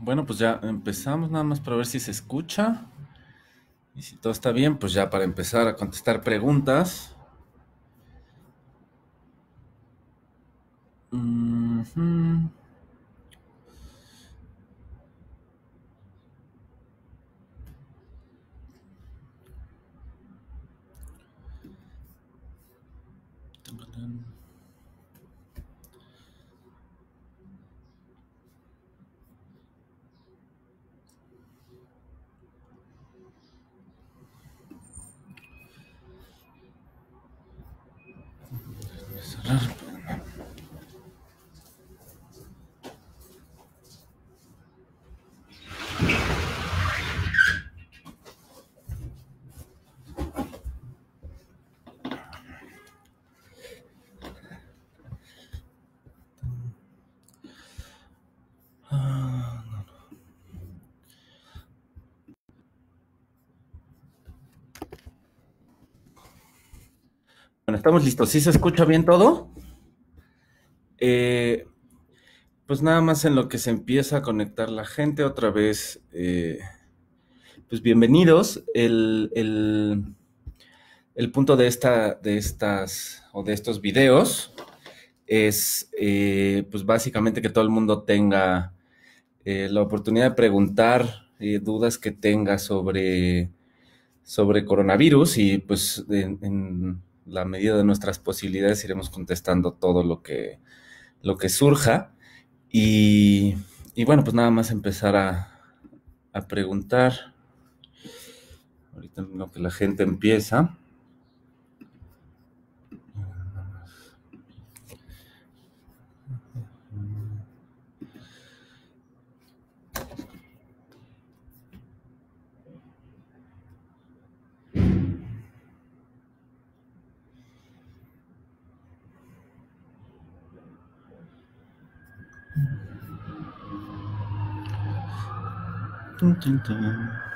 Bueno, pues ya empezamos nada más para ver si se escucha. Y si todo está bien, pues ya para empezar a contestar preguntas. estamos listos. ¿Sí se escucha bien todo? Eh, pues nada más en lo que se empieza a conectar la gente otra vez. Eh, pues bienvenidos. El, punto de, esta, de estas o de estos videos es eh, pues básicamente que todo el mundo tenga la oportunidad de preguntar dudas que tenga sobre sobre coronavirus y pues en la medida de nuestras posibilidades iremos contestando todo lo que, lo que surja. Y, bueno, pues nada más empezar a, preguntar. Ahorita lo que la gente empieza. tan,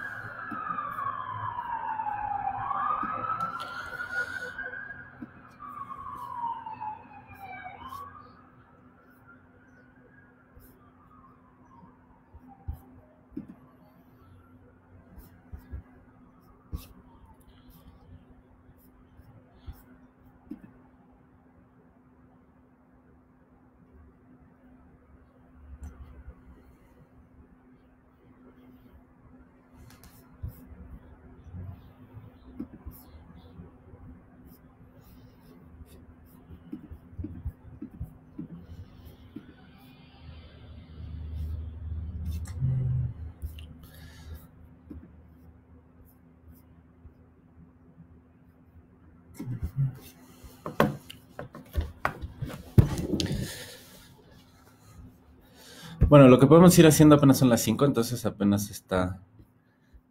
Bueno, lo que podemos ir haciendo apenas son las 5, entonces apenas está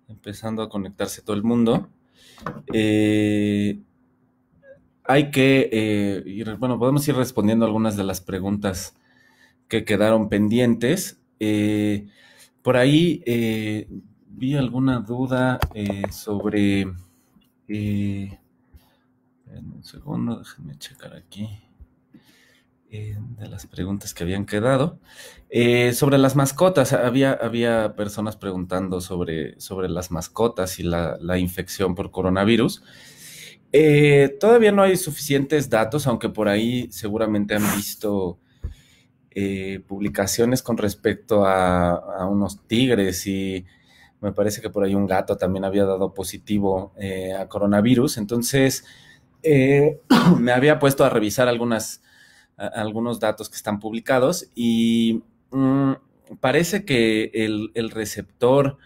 empezando a conectarse todo el mundo. Eh, hay que eh, ir, bueno, podemos ir respondiendo algunas de las preguntas que quedaron pendientes. Eh, por ahí vi alguna duda sobre. un segundo, déjenme checar aquí. Eh, de las preguntas que habían quedado. Eh, sobre las mascotas, había, había personas preguntando sobre, sobre las mascotas y la, infección por coronavirus. Eh, todavía no hay suficientes datos, aunque por ahí seguramente han visto publicaciones con respecto a, unos tigres y me parece que por ahí un gato también había dado positivo a coronavirus. Entonces, me había puesto a revisar algunas algunos datos que están publicados y mm, parece que el, receptor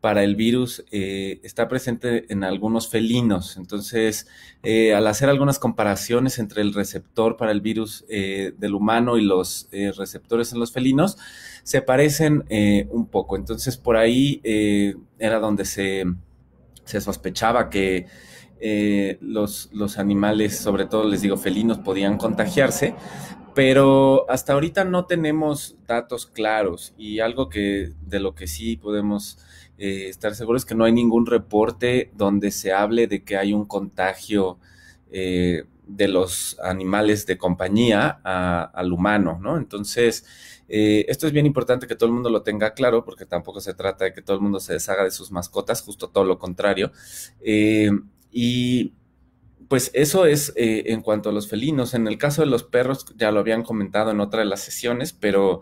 para el virus eh, está presente en algunos felinos. Entonces, eh, al hacer algunas comparaciones entre el receptor para el virus eh, del humano y los receptores en los felinos, se parecen un poco. Entonces, por ahí era donde se sospechaba que eh, los, los animales, sobre todo les digo felinos, podían contagiarse, pero hasta ahorita no tenemos datos claros y algo que de lo que sí podemos eh, estar seguros es que no hay ningún reporte donde se hable de que hay un contagio eh, de los animales de compañía al humano, ¿no? Entonces, esto es bien importante que todo el mundo lo tenga claro porque tampoco se trata de que todo el mundo se deshaga de sus mascotas, justo todo lo contrario. Y pues eso es eh, en cuanto a los felinos. En el caso de los perros, ya lo habían comentado en otra de las sesiones, pero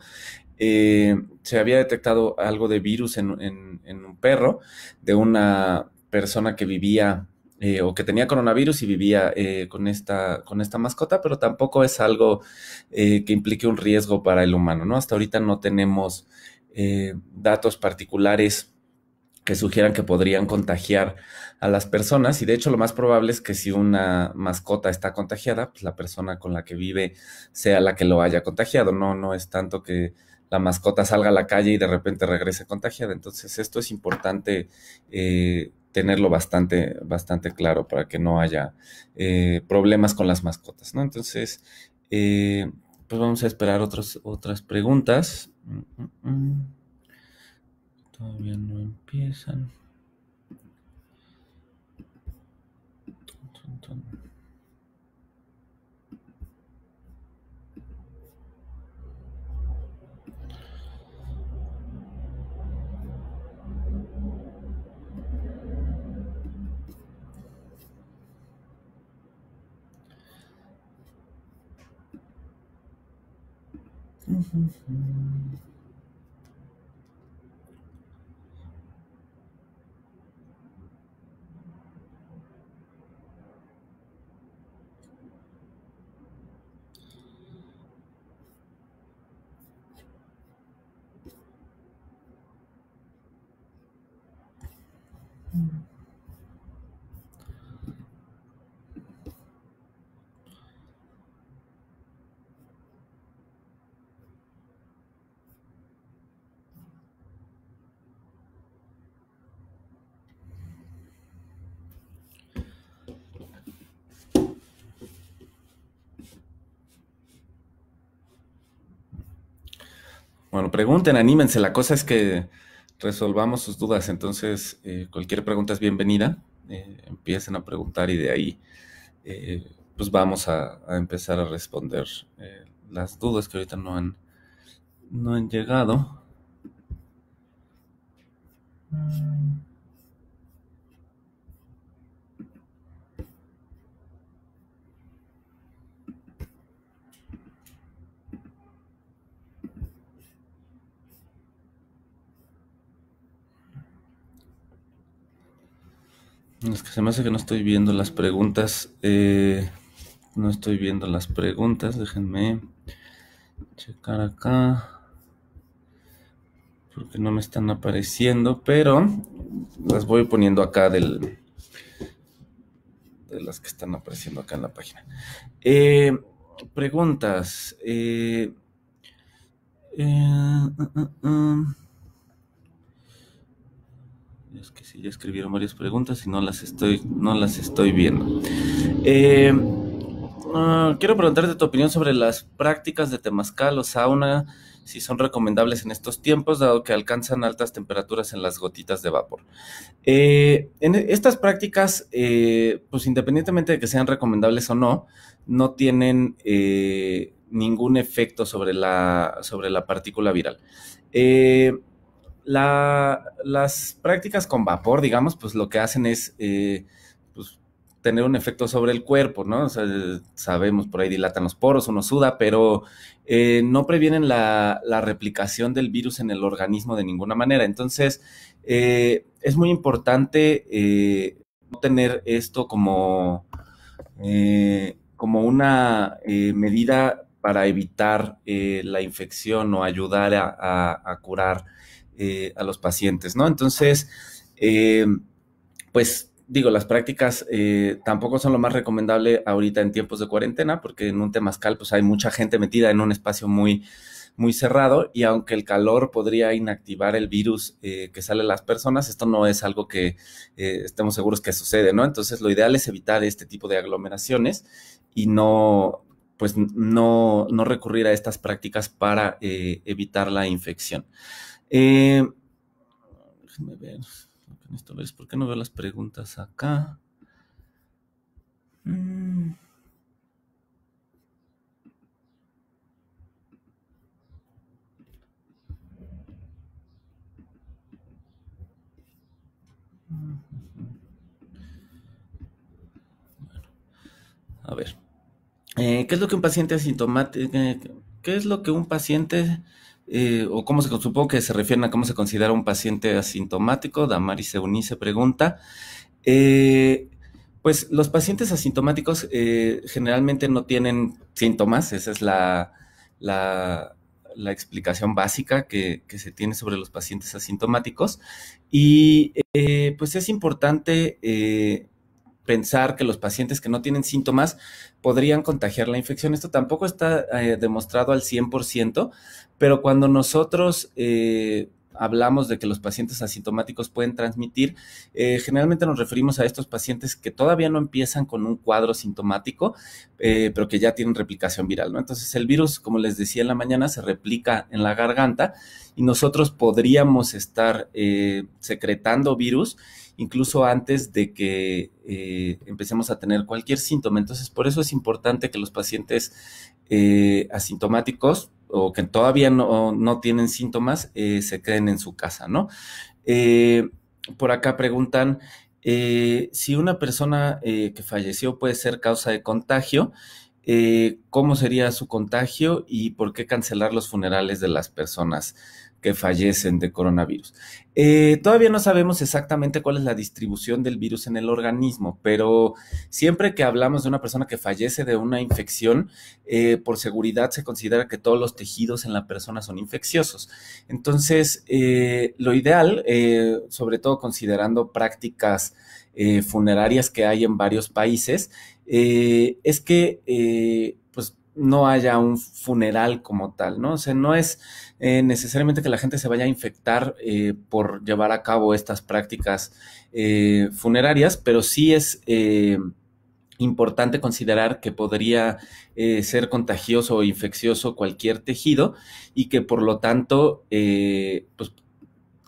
eh, se había detectado algo de virus en, un perro de una persona que vivía eh, o que tenía coronavirus y vivía con, esta, con esta mascota, pero tampoco es algo que implique un riesgo para el humano, ¿no? Hasta ahorita no tenemos datos particulares que sugieran que podrían contagiar a las personas y de hecho lo más probable es que si una mascota está contagiada, pues la persona con la que vive sea la que lo haya contagiado, no no es tanto que la mascota salga a la calle y de repente regrese contagiada, entonces esto es importante eh, tenerlo bastante bastante claro para que no haya eh, problemas con las mascotas, ¿no? Entonces eh, pues vamos a esperar otras otras preguntas. Mm, mm, mm todavía no empiezan. Tun, tun, tun. Mm-hmm. Bueno, pregunten, anímense. La cosa es que resolvamos sus dudas. Entonces, eh, cualquier pregunta es bienvenida. Eh, empiecen a preguntar y de ahí, eh, pues vamos a, empezar a responder las dudas que ahorita no han, no han llegado. Mm. Es que se me hace que no estoy viendo las preguntas. Eh, no estoy viendo las preguntas. Déjenme checar acá. Porque no me están apareciendo. Pero las voy poniendo acá del. De las que están apareciendo acá en la página. Eh, preguntas. Eh, ya escribieron varias preguntas y no las estoy, no las estoy viendo. Eh, ah, quiero preguntarte tu opinión sobre las prácticas de temazcal o sauna, si son recomendables en estos tiempos, dado que alcanzan altas temperaturas en las gotitas de vapor. Eh, en estas prácticas, eh, pues independientemente de que sean recomendables o no, no tienen ningún efecto sobre la, sobre la partícula viral las prácticas con vapor, digamos, pues lo que hacen es eh, pues, tener un efecto sobre el cuerpo, ¿no? sabemos, por ahí dilatan los poros, uno suda, pero eh, no previenen la, replicación del virus en el organismo de ninguna manera. Entonces, eh, es muy importante no tener esto como, como una medida para evitar la infección o ayudar a curar eh, a los pacientes, ¿no? Entonces, eh, pues digo, las prácticas eh, tampoco son lo más recomendable ahorita en tiempos de cuarentena, porque en un temazcal pues hay mucha gente metida en un espacio muy, muy cerrado y aunque el calor podría inactivar el virus que sale a las personas, esto no es algo que estemos seguros que sucede, ¿no? Entonces lo ideal es evitar este tipo de aglomeraciones y no pues no, no recurrir a estas prácticas para evitar la infección. Eh, déjenme ver. esta vez ¿por qué no veo las preguntas acá? Mm. A ver, eh, ¿qué es lo que un paciente asintomático, qué es lo que un paciente eh, o cómo se supongo que se refieren a cómo se considera un paciente asintomático. Damaris Eunice pregunta. Eh, pues los pacientes asintomáticos eh, generalmente no tienen síntomas, esa es la, la, explicación básica que, que, se tiene sobre los pacientes asintomáticos. Y pues es importante pensar que los pacientes que no tienen síntomas podrían contagiar la infección. Esto tampoco está eh, demostrado al 100%, pero cuando nosotros eh, hablamos de que los pacientes asintomáticos pueden transmitir, eh, generalmente nos referimos a estos pacientes que todavía no empiezan con un cuadro sintomático, pero que ya tienen replicación viral, ¿no? Entonces el virus, como les decía en la mañana, se replica en la garganta y nosotros podríamos estar secretando virus incluso antes de que eh, empecemos a tener cualquier síntoma. Entonces, por eso es importante que los pacientes eh, asintomáticos o que todavía no, tienen síntomas eh, se queden en su casa, ¿no? por acá preguntan si una persona que falleció puede ser causa de contagio. ¿Cómo sería su contagio y por qué cancelar los funerales de las personas? que fallecen de coronavirus. Eh, todavía no sabemos exactamente cuál es la distribución del virus en el organismo, pero siempre que hablamos de una persona que fallece de una infección, eh, por seguridad se considera que todos los tejidos en la persona son infecciosos. Entonces, eh, lo ideal, sobre todo considerando prácticas funerarias que hay en varios países, es que no haya un funeral como tal, ¿no? O sea, no es eh, necesariamente que la gente se vaya a infectar eh, por llevar a cabo estas prácticas eh, funerarias, pero sí es importante considerar que podría ser contagioso o infeccioso cualquier tejido y que por lo tanto, pues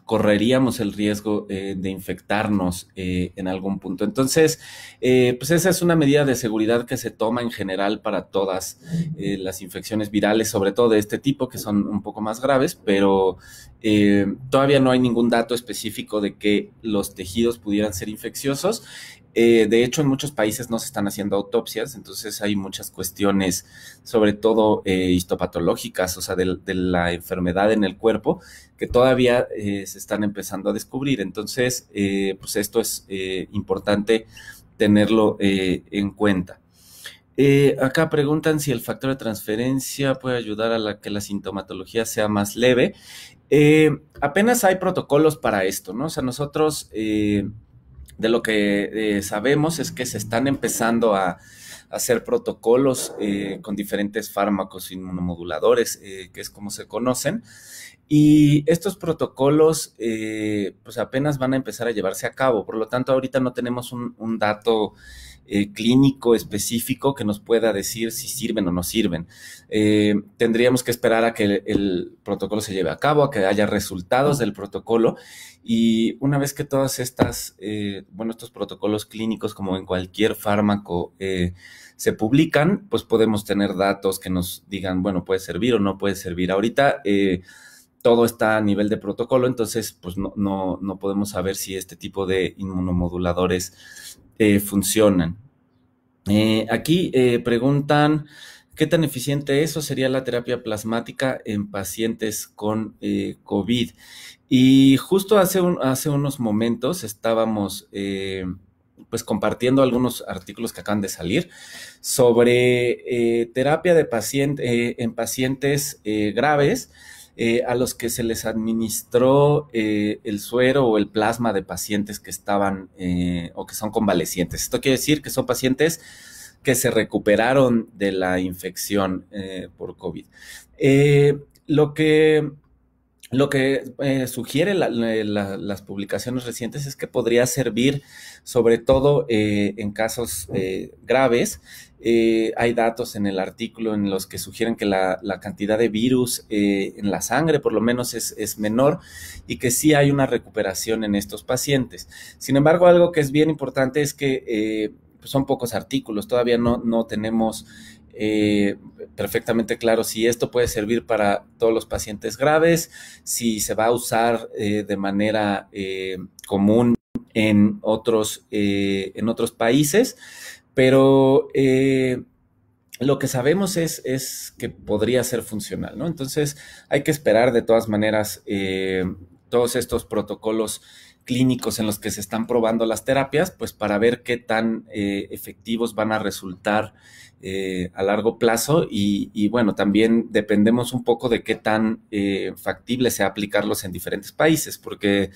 correríamos el riesgo eh, de infectarnos eh, en algún punto. Entonces, eh, pues esa es una medida de seguridad que se toma en general para todas las infecciones virales, sobre todo de este tipo, que son un poco más graves, pero todavía no hay ningún dato específico de que los tejidos pudieran ser infecciosos. Eh, de hecho, en muchos países no se están haciendo autopsias, entonces hay muchas cuestiones, sobre todo eh, histopatológicas, o sea, de, la enfermedad en el cuerpo, que todavía eh, se están empezando a descubrir. Entonces, pues esto es importante tenerlo en cuenta. acá preguntan si el factor de transferencia puede ayudar a que la sintomatología sea más leve. apenas hay protocolos para esto, ¿no? O sea, nosotros de lo que eh, sabemos es que se están empezando a, hacer protocolos eh, con diferentes fármacos inmunomoduladores, eh, que es como se conocen. Y estos protocolos, pues apenas van a empezar a llevarse a cabo. Por lo tanto, ahorita no tenemos un, un dato eh, clínico específico que nos pueda decir si sirven o no sirven. Eh, tendríamos que esperar a que el, protocolo se lleve a cabo, a que haya resultados del protocolo y una vez que todas estas, eh, bueno, estos protocolos clínicos como en cualquier fármaco se publican, pues podemos tener datos que nos digan, bueno, puede servir o no puede servir. Ahorita todo está a nivel de protocolo, entonces pues no, no, no podemos saber si este tipo de inmunomoduladores eh, funcionan. Eh, aquí eh, preguntan, ¿qué tan eficiente eso sería la terapia plasmática en pacientes con COVID? Y justo hace, unos momentos estábamos pues compartiendo algunos artículos que acaban de salir sobre terapia de paciente, en pacientes graves eh, a los que se les administró eh, el suero o el plasma de pacientes que estaban eh, o que son convalecientes. Esto quiere decir que son pacientes que se recuperaron de la infección por COVID. lo que lo que eh, sugiere las publicaciones recientes es que podría servir, sobre todo eh, en casos eh, graves. hay datos en el artículo en los que sugieren que la, cantidad de virus en la sangre por lo menos es, menor y que sí hay una recuperación en estos pacientes. Sin embargo, algo que es bien importante es que pues, son pocos artículos, todavía no, no tenemos eh, perfectamente claro si esto puede servir para todos los pacientes graves, si se va a usar eh, de manera eh, común en otros, en otros países, pero lo que sabemos es, es, que podría ser funcional, Entonces hay que esperar de todas maneras todos estos protocolos clínicos en los que se están probando las terapias, pues para ver qué tan efectivos van a resultar eh, a largo plazo y, bueno, también dependemos un poco de qué tan eh, factible sea aplicarlos en diferentes países, porque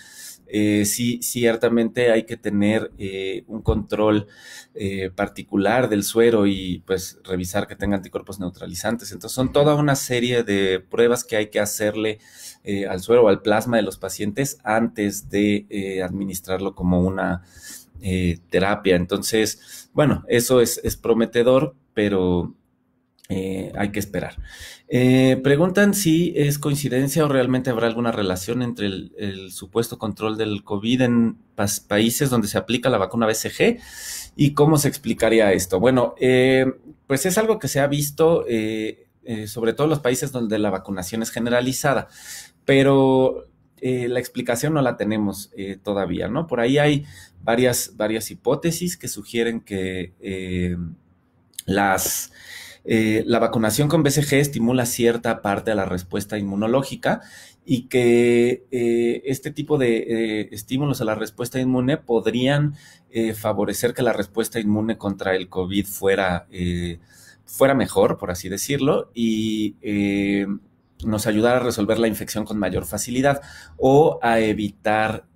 eh, sí, ciertamente hay que tener un control particular del suero y pues revisar que tenga anticuerpos neutralizantes. Entonces son toda una serie de pruebas que hay que hacerle al suero o al plasma de los pacientes antes de administrarlo como una terapia. Entonces, bueno, eso es, es prometedor, pero eh, hay que esperar. Eh, preguntan si es coincidencia o realmente habrá alguna relación entre el, supuesto control del COVID en países donde se aplica la vacuna BCG y cómo se explicaría esto. Bueno, eh, pues es algo que se ha visto sobre todo en los países donde la vacunación es generalizada, pero la explicación no la tenemos todavía, ¿no? Por ahí hay varias, varias hipótesis que sugieren que las, eh, la vacunación con BCG estimula cierta parte de la respuesta inmunológica y que eh, este tipo de eh, estímulos a la respuesta inmune podrían favorecer que la respuesta inmune contra el COVID fuera, fuera mejor, por así decirlo, y nos ayudara a resolver la infección con mayor facilidad o a evitar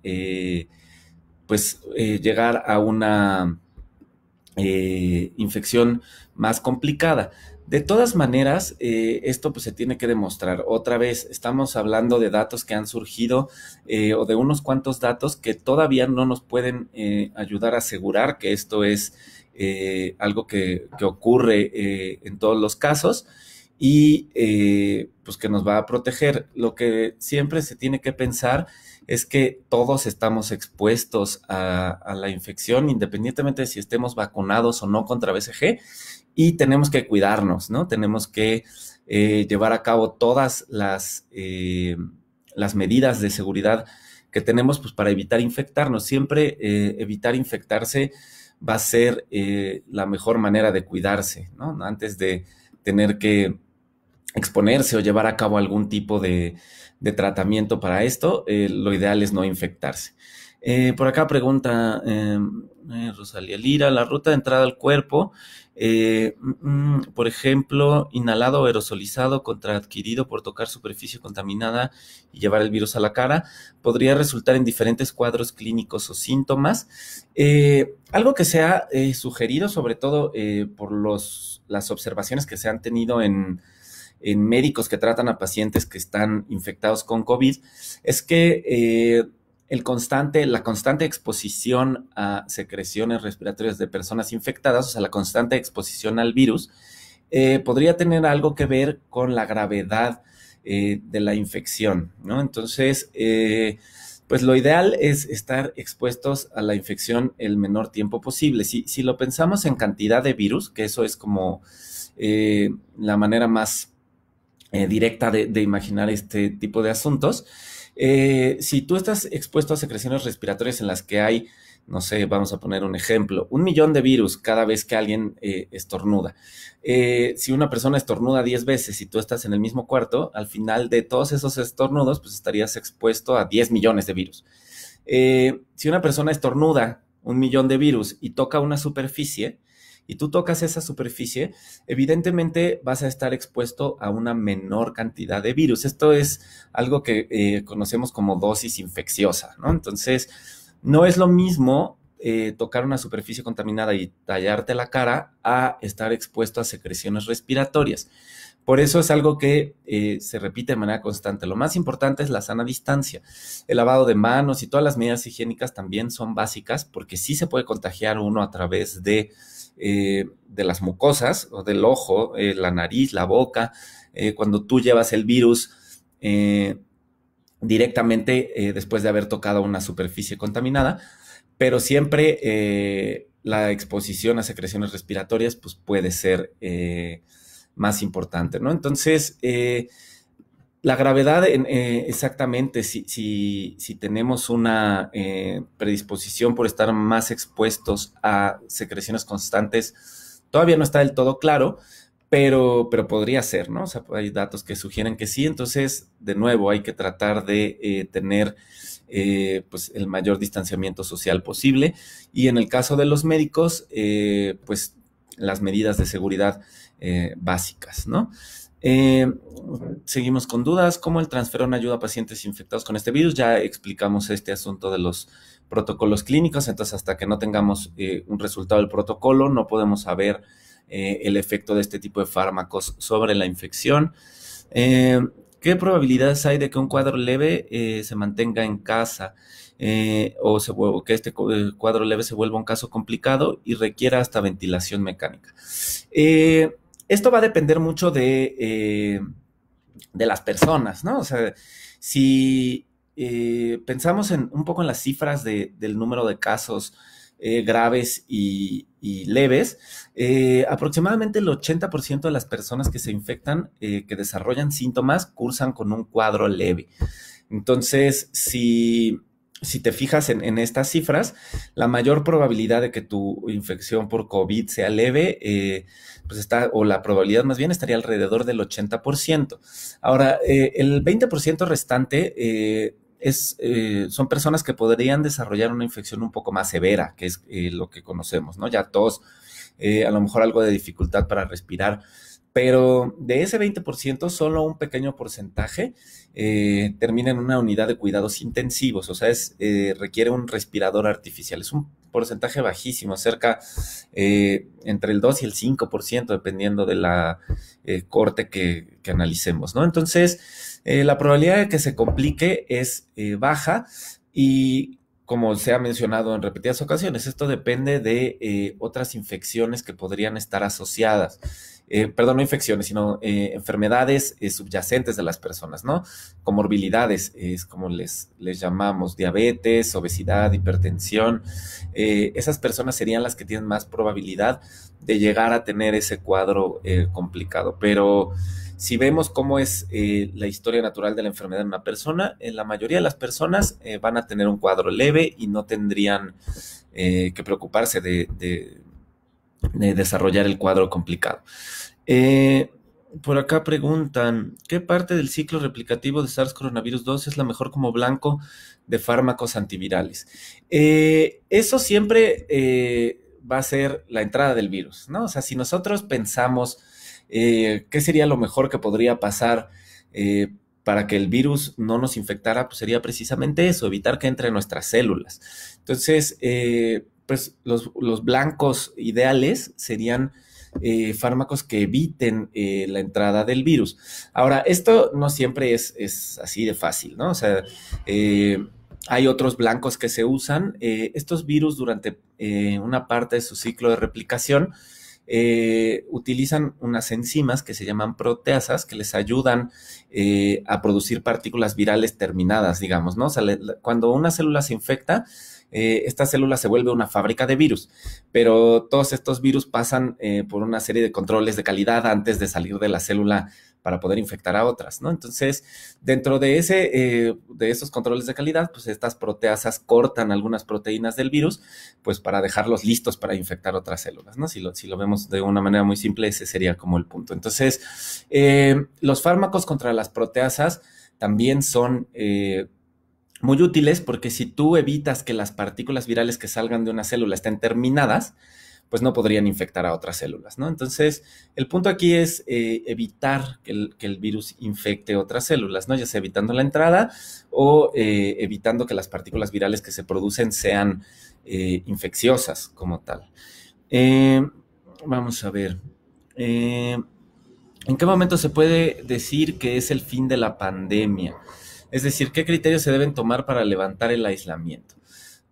pues llegar a una eh, infección más complicada. De todas maneras, eh, esto pues, se tiene que demostrar. Otra vez, estamos hablando de datos que han surgido eh, o de unos cuantos datos que todavía no nos pueden ayudar a asegurar que esto es algo que, que ocurre en todos los casos y pues que nos va a proteger. Lo que siempre se tiene que pensar es es que todos estamos expuestos a, la infección, independientemente de si estemos vacunados o no contra BCG, y tenemos que cuidarnos, ¿no? Tenemos que eh, llevar a cabo todas las, eh, las, medidas de seguridad que tenemos pues, para evitar infectarnos. Siempre eh, evitar infectarse va a ser la mejor manera de cuidarse, ¿no? Antes de tener que exponerse o llevar a cabo algún tipo de de tratamiento para esto, eh, lo ideal es no infectarse. Eh, por acá pregunta em, eh, Rosalía Lira, la ruta de entrada al cuerpo, mm, mm, por ejemplo, inhalado o aerosolizado contraadquirido por tocar superficie contaminada y llevar el virus a la cara, podría resultar en diferentes cuadros clínicos o síntomas. algo que se ha sugerido, sobre todo por las observaciones que se han tenido en, en médicos que tratan a pacientes que están infectados con COVID, es que eh, el constante, la constante exposición a secreciones respiratorias de personas infectadas, o sea, la constante exposición al virus, eh, podría tener algo que ver con la gravedad eh, de la infección, Entonces, pues lo ideal es estar expuestos a la infección el menor tiempo posible. Si, si lo pensamos en cantidad de virus, que eso es como la manera más eh, directa de, imaginar este tipo de asuntos. Eh, si tú estás expuesto a secreciones respiratorias en las que hay, no sé, vamos a poner un ejemplo, un millón de virus cada vez que alguien eh, estornuda. si una persona estornuda 10 veces y tú estás en el mismo cuarto, al final de todos esos estornudos, pues estarías expuesto a 10 millones de virus. si una persona estornuda un millón de virus y toca una superficie, y tú tocas esa superficie, evidentemente vas a estar expuesto a una menor cantidad de virus. Esto es algo que eh, conocemos como dosis infecciosa, ¿no? Entonces, no es lo mismo eh, tocar una superficie contaminada y tallarte la cara a estar expuesto a secreciones respiratorias. Por eso es algo que eh, se repite de manera constante. Lo más importante es la sana distancia. El lavado de manos y todas las medidas higiénicas también son básicas porque sí se puede contagiar uno a través de eh, de las mucosas, o del ojo, eh, la nariz, la boca, eh, cuando tú llevas el virus directamente después de haber tocado una superficie contaminada, pero siempre la exposición a secreciones respiratorias pues, puede ser más importante, ¿no? Entonces, la gravedad, eh, exactamente, si, tenemos una eh, predisposición por estar más expuestos a secreciones constantes, todavía no está del todo claro, pero, pero podría ser, ¿no? O sea, hay datos que sugieren que sí, entonces, de nuevo, hay que tratar de eh, tener pues el mayor distanciamiento social posible y en el caso de los médicos, pues las medidas de seguridad básicas, ¿no? Eh, seguimos con dudas. ¿Cómo el transferón ayuda a pacientes infectados con este virus? Ya explicamos este asunto de los protocolos clínicos. Entonces, hasta que no tengamos eh, un resultado del protocolo, no podemos saber eh, el efecto de este tipo de fármacos sobre la infección. ¿Qué probabilidades hay de que un cuadro leve se mantenga en casa o, que este cuadro leve se vuelva un caso complicado y requiera hasta ventilación mecánica? esto va a depender mucho de, eh, de las personas, ¿no? O sea, si eh, pensamos en, un poco en las cifras del número de casos eh, graves y, leves, aproximadamente el 80% de las personas que se infectan, que desarrollan síntomas, cursan con un cuadro leve. Entonces, si te fijas en, estas cifras, la mayor probabilidad de que tu infección por COVID sea leve eh, pues está, o la probabilidad más bien estaría alrededor del 80%. Ahora, eh, el 20% restante eh, es, eh, son personas que podrían desarrollar una infección un poco más severa, que es lo que conocemos, ¿no? Ya tos, a lo mejor algo de dificultad para respirar. Pero de ese 20%, solo un pequeño porcentaje termina en una unidad de cuidados intensivos, o sea, es, requiere un respirador artificial. Es un porcentaje bajísimo, cerca eh, entre el 2 y el 5%, dependiendo de la eh, corte que, analicemos, ¿no? Entonces, eh, la probabilidad de que se complique es baja y como se ha mencionado en repetidas ocasiones, esto depende de otras infecciones que podrían estar asociadas. Eh, perdón, no infecciones, sino eh, enfermedades eh, subyacentes de las personas, ¿no? Comorbilidades, es como les, les llamamos, diabetes, obesidad, hipertensión. esas personas serían las que tienen más probabilidad de llegar a tener ese cuadro complicado. Pero si vemos cómo es la historia natural de la enfermedad en una persona, en la mayoría de las personas van a tener un cuadro leve y no tendrían que preocuparse de de desarrollar el cuadro complicado. Eh, por acá preguntan, ¿qué parte del ciclo replicativo de SARS coronavirus 2 es la mejor como blanco de fármacos antivirales? Eh, eso siempre eh, va a ser la entrada del virus, ¿no? O sea, si nosotros pensamos qué sería lo mejor que podría pasar para que el virus no nos infectara, pues sería precisamente eso, evitar que entre nuestras células. Entonces, pues los, blancos ideales serían eh, fármacos que eviten eh, la entrada del virus. Ahora, esto no siempre es, así de fácil, ¿no? O sea, eh, hay otros blancos que se usan. estos virus durante una parte de su ciclo de replicación utilizan unas enzimas que se llaman proteasas que les ayudan a producir partículas virales terminadas, digamos, ¿no? O sea, cuando una célula se infecta, eh, esta célula se vuelve una fábrica de virus, pero todos estos virus pasan eh, por una serie de controles de calidad antes de salir de la célula para poder infectar a otras, ¿no? Entonces, dentro de, ese, eh, de esos controles de calidad, pues estas proteasas cortan algunas proteínas del virus, pues para dejarlos listos para infectar otras células, ¿no? Si lo, si lo vemos de una manera muy simple, ese sería como el punto. Entonces, los fármacos contra las proteasas también son muy útiles porque si tú evitas que las partículas virales que salgan de una célula estén terminadas, pues no podrían infectar a otras células, ¿no? Entonces, el punto aquí es eh, evitar que el, virus infecte otras células, ¿no? Ya sea evitando la entrada o eh, evitando que las partículas virales que se producen sean eh, infecciosas como tal. vamos a ver. ¿En qué momento se puede decir que es el fin de la pandemia? Es decir, ¿qué criterios se deben tomar para levantar el aislamiento?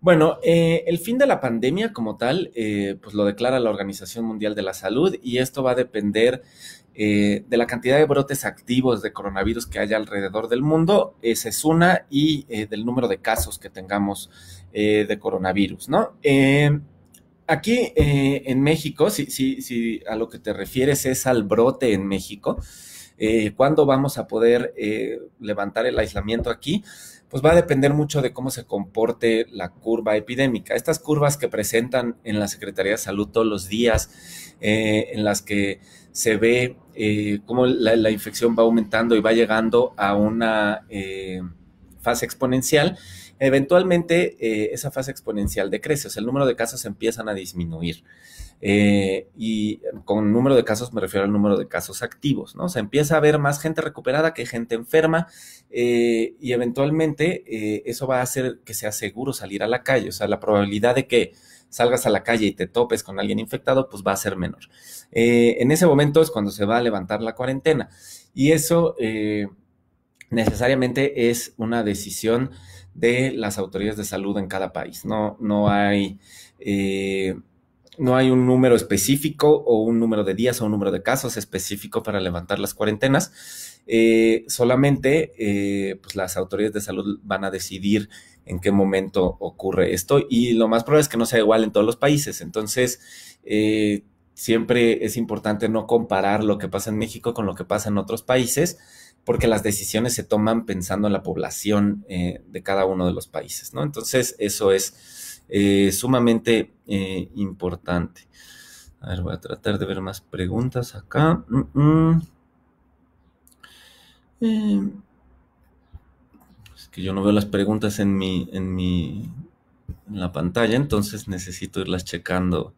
Bueno, eh, el fin de la pandemia como tal, eh, pues lo declara la Organización Mundial de la Salud y esto va a depender eh, de la cantidad de brotes activos de coronavirus que haya alrededor del mundo, esa es una, y del número de casos que tengamos de coronavirus, ¿no? aquí en México, si, si, si a lo que te refieres es al brote en México, eh, cuándo vamos a poder eh, levantar el aislamiento aquí, pues va a depender mucho de cómo se comporte la curva epidémica. Estas curvas que presentan en la Secretaría de Salud todos los días, eh, en las que se ve cómo la, infección va aumentando y va llegando a una fase exponencial, eventualmente esa fase exponencial decrece, o sea, el número de casos empiezan a disminuir. Eh, y con número de casos me refiero al número de casos activos, ¿no? O sea, empieza a haber más gente recuperada que gente enferma eh, y eventualmente eh, eso va a hacer que sea seguro salir a la calle. O sea, la probabilidad de que salgas a la calle y te topes con alguien infectado, pues va a ser menor. en ese momento es cuando se va a levantar la cuarentena y eso necesariamente es una decisión de las autoridades de salud en cada país. No, no hay no hay un número específico o un número de días o un número de casos específico para levantar las cuarentenas. Eh, solamente eh, pues las autoridades de salud van a decidir en qué momento ocurre esto y lo más probable es que no sea igual en todos los países. Entonces, eh, siempre es importante no comparar lo que pasa en México con lo que pasa en otros países porque las decisiones se toman pensando en la población de cada uno de los países, ¿no? Entonces, eso es eh, sumamente eh, importante. A ver, voy a tratar de ver más preguntas acá. Mm, mm. Eh, es que yo no veo las preguntas en mi, en en la pantalla, entonces necesito irlas checando.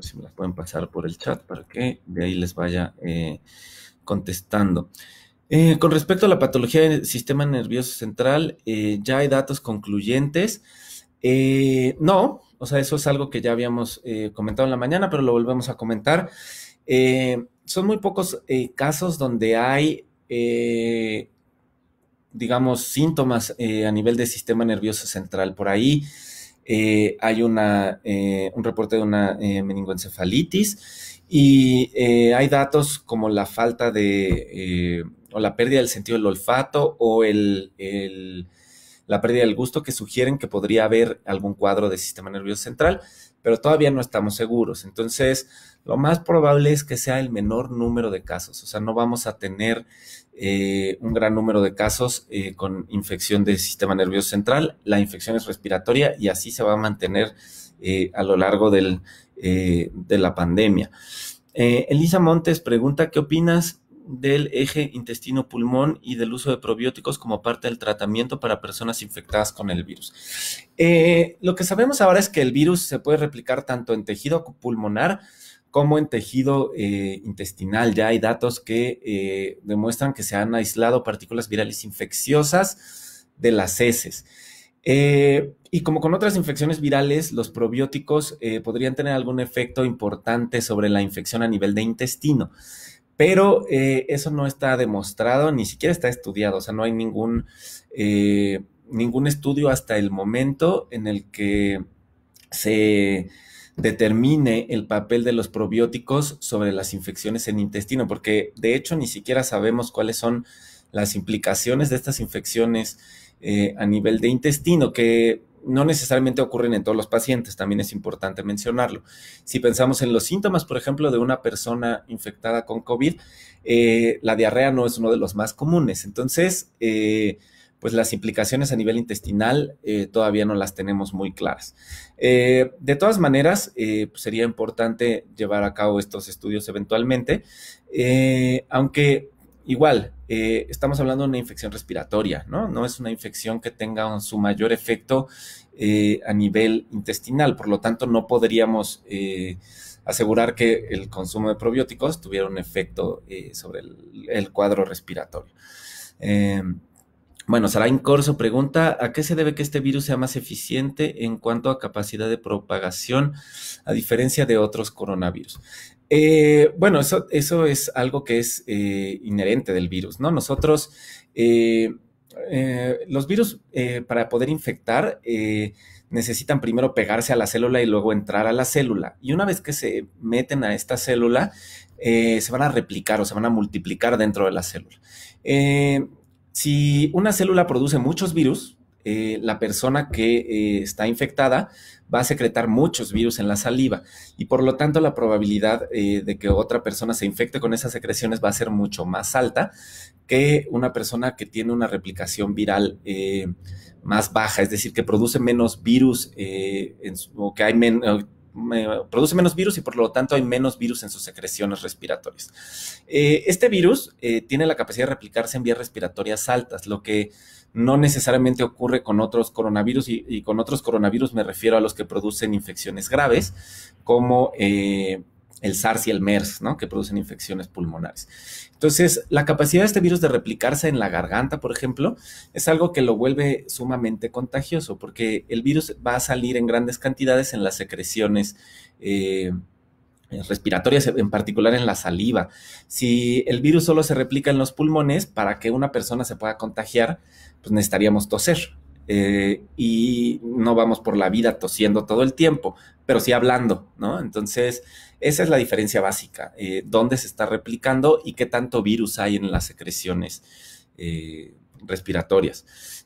si me las pueden pasar por el chat para que de ahí les vaya contestando. Eh, con respecto a la patología del sistema nervioso central, eh, ya hay datos concluyentes. Eh, no, o sea, eso es algo que ya habíamos comentado en la mañana, pero lo volvemos a comentar. son muy pocos casos donde hay, digamos, síntomas a nivel del sistema nervioso central. Por ahí hay un reporte de una meningoencefalitis y hay datos como la falta de o la pérdida del sentido del olfato o el, la pérdida del gusto que sugieren que podría haber algún cuadro de sistema nervioso central, pero todavía no estamos seguros. Entonces, lo más probable es que sea el menor número de casos, o sea, no vamos a tener eh, un gran número de casos eh, con infección del sistema nervioso central, la infección es respiratoria y así se va a mantener eh, a lo largo de la pandemia. Elisa Montes pregunta, ¿qué opinas del eje intestino-pulmón y del uso de probióticos como parte del tratamiento para personas infectadas con el virus. Eh, lo que sabemos ahora es que el virus se puede replicar tanto en tejido pulmonar como en tejido eh, intestinal. Ya hay datos que eh, demuestran que se han aislado partículas virales infecciosas de las heces. y como con otras infecciones virales, los probióticos podrían tener algún efecto importante sobre la infección a nivel de intestino pero eh, eso no está demostrado, ni siquiera está estudiado, o sea, no hay ningún, eh, ningún estudio hasta el momento en el que se determine el papel de los probióticos sobre las infecciones en intestino, porque de hecho ni siquiera sabemos cuáles son las implicaciones de estas infecciones eh, a nivel de intestino, que no necesariamente ocurren en todos los pacientes, también es importante mencionarlo. Si pensamos en los síntomas, por ejemplo, de una persona infectada con COVID, eh, la diarrea no es uno de los más comunes. Entonces, eh, pues las implicaciones a nivel intestinal eh, todavía no las tenemos muy claras. de todas maneras, pues sería importante llevar a cabo estos estudios eventualmente, aunque igual eh, estamos hablando de una infección respiratoria, ¿no? No es una infección que tenga su mayor efecto eh, a nivel intestinal, por lo tanto no podríamos eh, asegurar que el consumo de probióticos tuviera un efecto sobre el, cuadro respiratorio. Em, bueno, Sarain Corso pregunta, ¿a qué se debe que este virus sea más eficiente en cuanto a capacidad de propagación a diferencia de otros coronavirus? Eh, bueno, eso, eso, es algo que es eh, inherente del virus, ¿no? Nosotros, eh, los virus para poder infectar necesitan primero pegarse a la célula y luego entrar a la célula. Y una vez que se meten a esta célula, se van a replicar o se van a multiplicar dentro de la célula. si una célula produce muchos virus, eh, la persona que eh, está infectada va a secretar muchos virus en la saliva y por lo tanto la probabilidad eh, de que otra persona se infecte con esas secreciones va a ser mucho más alta que una persona que tiene una replicación viral más baja, es decir, que produce menos virus o que hay menos produce menos virus y por lo tanto hay menos virus en sus secreciones respiratorias. este virus tiene la capacidad de replicarse en vías respiratorias altas, lo que no necesariamente ocurre con otros coronavirus y, con otros coronavirus me refiero a los que producen infecciones graves como eh, el SARS y el MERS, que producen infecciones pulmonares. Entonces, la capacidad de este virus de replicarse en la garganta, por ejemplo, es algo que lo vuelve sumamente contagioso porque el virus va a salir en grandes cantidades en las secreciones. Eh, respiratorias, en particular en la saliva. Si el virus solo se replica en los pulmones, para que una persona se pueda contagiar, pues necesitaríamos toser. Eh, y no vamos por la vida tosiendo todo el tiempo, pero sí hablando, ¿no? Entonces, esa es la diferencia básica, eh, dónde se está replicando y qué tanto virus hay en las secreciones eh, respiratorias.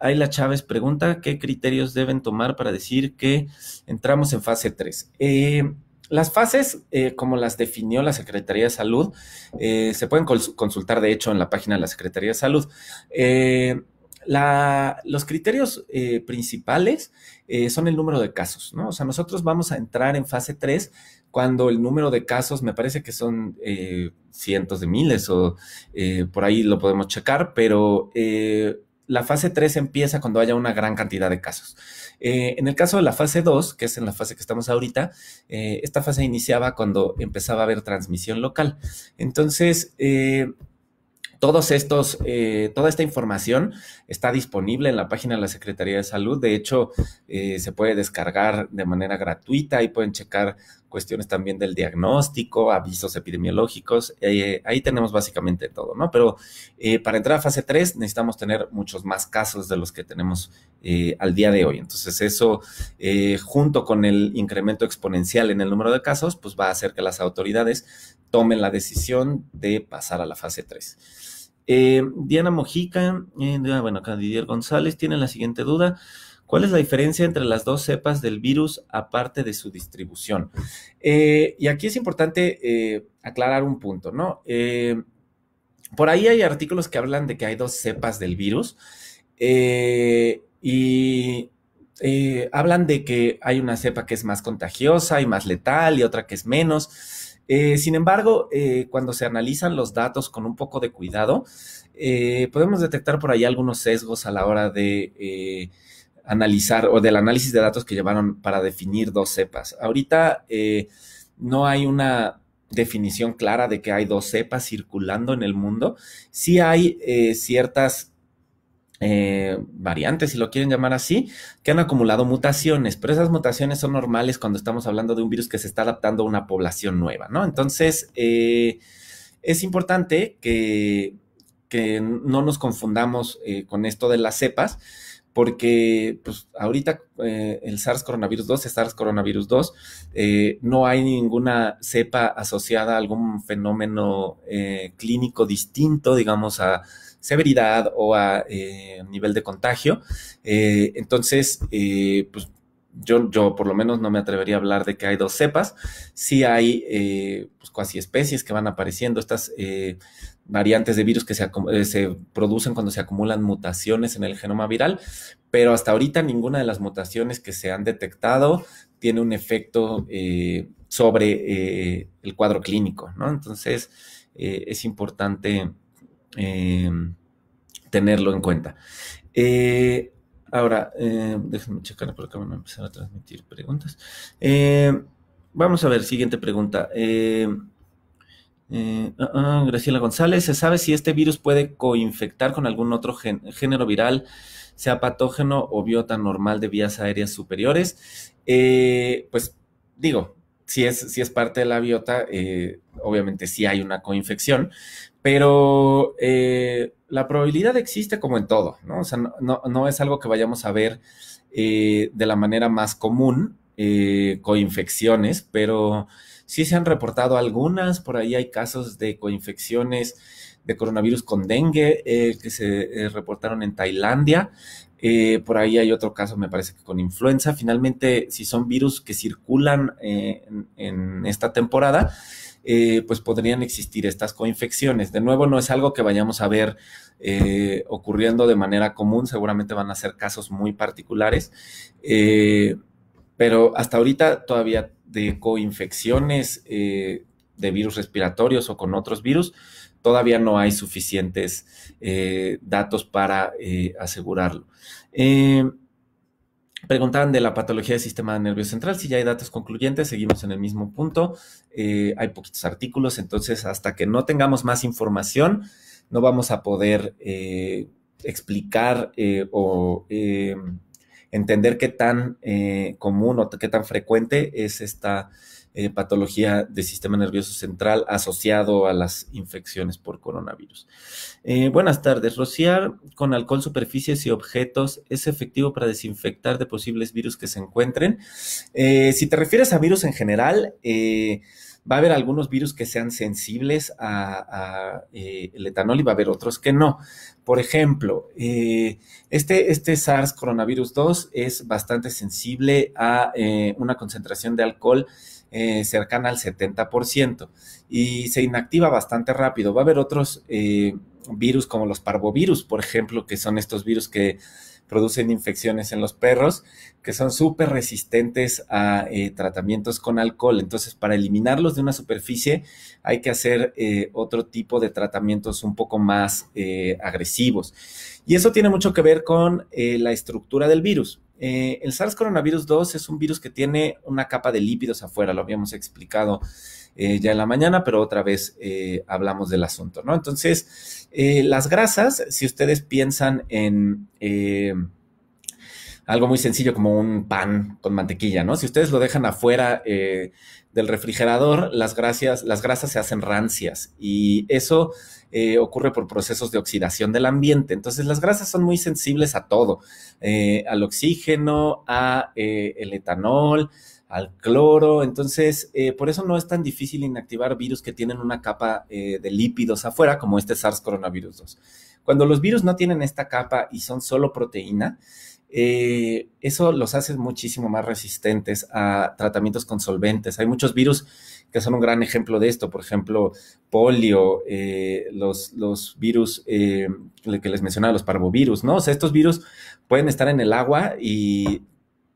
Ayla Chávez pregunta, ¿qué criterios deben tomar para decir que entramos en fase 3? Las fases, eh, como las definió la Secretaría de Salud, eh, se pueden consultar, de hecho, en la página de la Secretaría de Salud. Eh, los criterios principales son el número de casos, ¿no? O sea, nosotros vamos a entrar en fase 3 cuando el número de casos, me parece que son cientos de miles o por ahí lo podemos checar, pero la fase 3 empieza cuando haya una gran cantidad de casos. Eh, en el caso de la fase 2, que es en la fase que estamos ahorita, eh, esta fase iniciaba cuando empezaba a haber transmisión local. Entonces, eh, todos estos, toda esta información está disponible en la página de la Secretaría de Salud. De hecho, se puede descargar de manera gratuita y pueden checar cuestiones también del diagnóstico, avisos epidemiológicos, eh, ahí tenemos básicamente todo, ¿no? Pero eh, para entrar a fase 3 necesitamos tener muchos más casos de los que tenemos eh, al día de hoy. Entonces eso, junto con el incremento exponencial en el número de casos, pues va a hacer que las autoridades tomen la decisión de pasar a la fase 3. Diana Mojica, bueno, acá Didier González tiene la siguiente duda. ¿Cuál es la diferencia entre las dos cepas del virus aparte de su distribución? Eh, y aquí es importante eh, aclarar un punto, ¿no? Eh, por ahí hay artículos que hablan de que hay dos cepas del virus y hablan de que hay una cepa que es más contagiosa y más letal y otra que es menos. sin embargo, cuando se analizan los datos con un poco de cuidado, podemos detectar por ahí algunos sesgos a la hora de analizar o del análisis de datos que llevaron para definir dos cepas. Ahorita eh, no hay una definición clara de que hay dos cepas circulando en el mundo. Sí hay eh, ciertas eh, variantes, si lo quieren llamar así, que han acumulado mutaciones, pero esas mutaciones son normales cuando estamos hablando de un virus que se está adaptando a una población nueva, ¿no? Entonces, es importante que, no nos confundamos con esto de las cepas porque pues, ahorita eh, el SARS coronavirus 2, el SARS coronavirus 2, eh, no hay ninguna cepa asociada a algún fenómeno eh, clínico distinto, digamos, a severidad o a nivel de contagio. entonces, pues yo, por lo menos no me atrevería a hablar de que hay dos cepas, sí hay eh, pues casi especies que van apareciendo, estas eh, variantes de virus que se, eh, se, producen cuando se acumulan mutaciones en el genoma viral, pero hasta ahorita ninguna de las mutaciones que se han detectado tiene un efecto eh, sobre el cuadro clínico, ¿no? Entonces es importante tenerlo en cuenta. Ahora, eh, déjenme checar porque van a empezar a transmitir preguntas. Eh, vamos a ver, siguiente pregunta. Eh, ah, ah, Graciela González, ¿se sabe si este virus puede coinfectar con algún otro género viral, sea patógeno o biota normal de vías aéreas superiores? pues digo, si es, si es parte de la biota, obviamente sí hay una coinfección, pero la probabilidad existe como en todo, ¿no? O sea, no, es algo que vayamos a ver eh, de la manera más común, eh, coinfecciones, pero sí se han reportado algunas, por ahí hay casos de coinfecciones de coronavirus con dengue eh, que se eh, reportaron en Tailandia, por ahí hay otro caso, me parece que con influenza. Finalmente, si son virus que circulan en, esta temporada, eh, pues podrían existir estas coinfecciones. De nuevo, no es algo que vayamos a ver eh, ocurriendo de manera común, seguramente van a ser casos muy particulares, eh, pero hasta ahorita todavía de coinfecciones de virus respiratorios o con otros virus, todavía no hay suficientes datos para asegurarlo. Preguntaban de la patología del sistema nervioso central, si ya hay datos concluyentes, seguimos en el mismo punto, eh, hay poquitos artículos, entonces hasta que no tengamos más información, no vamos a poder eh, explicar eh, o entender qué tan común o qué tan frecuente es esta eh, patología del sistema nervioso central asociado a las infecciones por coronavirus. Eh, buenas tardes. Rociar con alcohol superficies y objetos es efectivo para desinfectar de posibles virus que se encuentren. Eh, si te refieres a virus en general, va a haber algunos virus que sean sensibles a, etanol y va a haber otros que no. Por ejemplo, este, este SARS coronavirus 2 es bastante sensible a una concentración de alcohol eh, cercana al 70% y se inactiva bastante rápido. Va a haber otros eh, virus como los parvovirus, por ejemplo, que son estos virus que producen infecciones en los perros, que son súper resistentes a eh, tratamientos con alcohol. Entonces, para eliminarlos de una superficie hay que hacer otro tipo de tratamientos un poco más agresivos. Y eso tiene mucho que ver con la estructura del virus. Eh, el SARS coronavirus 2 es un virus que tiene una capa de lípidos afuera, lo habíamos explicado eh, ya en la mañana, pero otra vez eh, hablamos del asunto, ¿no? Entonces, las grasas, si ustedes piensan en algo muy sencillo como un pan con mantequilla, ¿no? Si ustedes lo dejan afuera eh, del refrigerador, las, las grasas se hacen rancias y eso eh, ocurre por procesos de oxidación del ambiente. Entonces las grasas son muy sensibles a todo, eh, al oxígeno, al etanol, al cloro. Entonces, por eso no es tan difícil inactivar virus que tienen una capa de lípidos afuera, como este SARS coronavirus 2. Cuando los virus no tienen esta capa y son solo proteína, eh, eso los hace muchísimo más resistentes a tratamientos con solventes. Hay muchos virus que son un gran ejemplo de esto, por ejemplo, polio, eh, los, virus eh, que les mencionaba, los parvovirus, ¿no? O sea, estos virus pueden estar en el agua y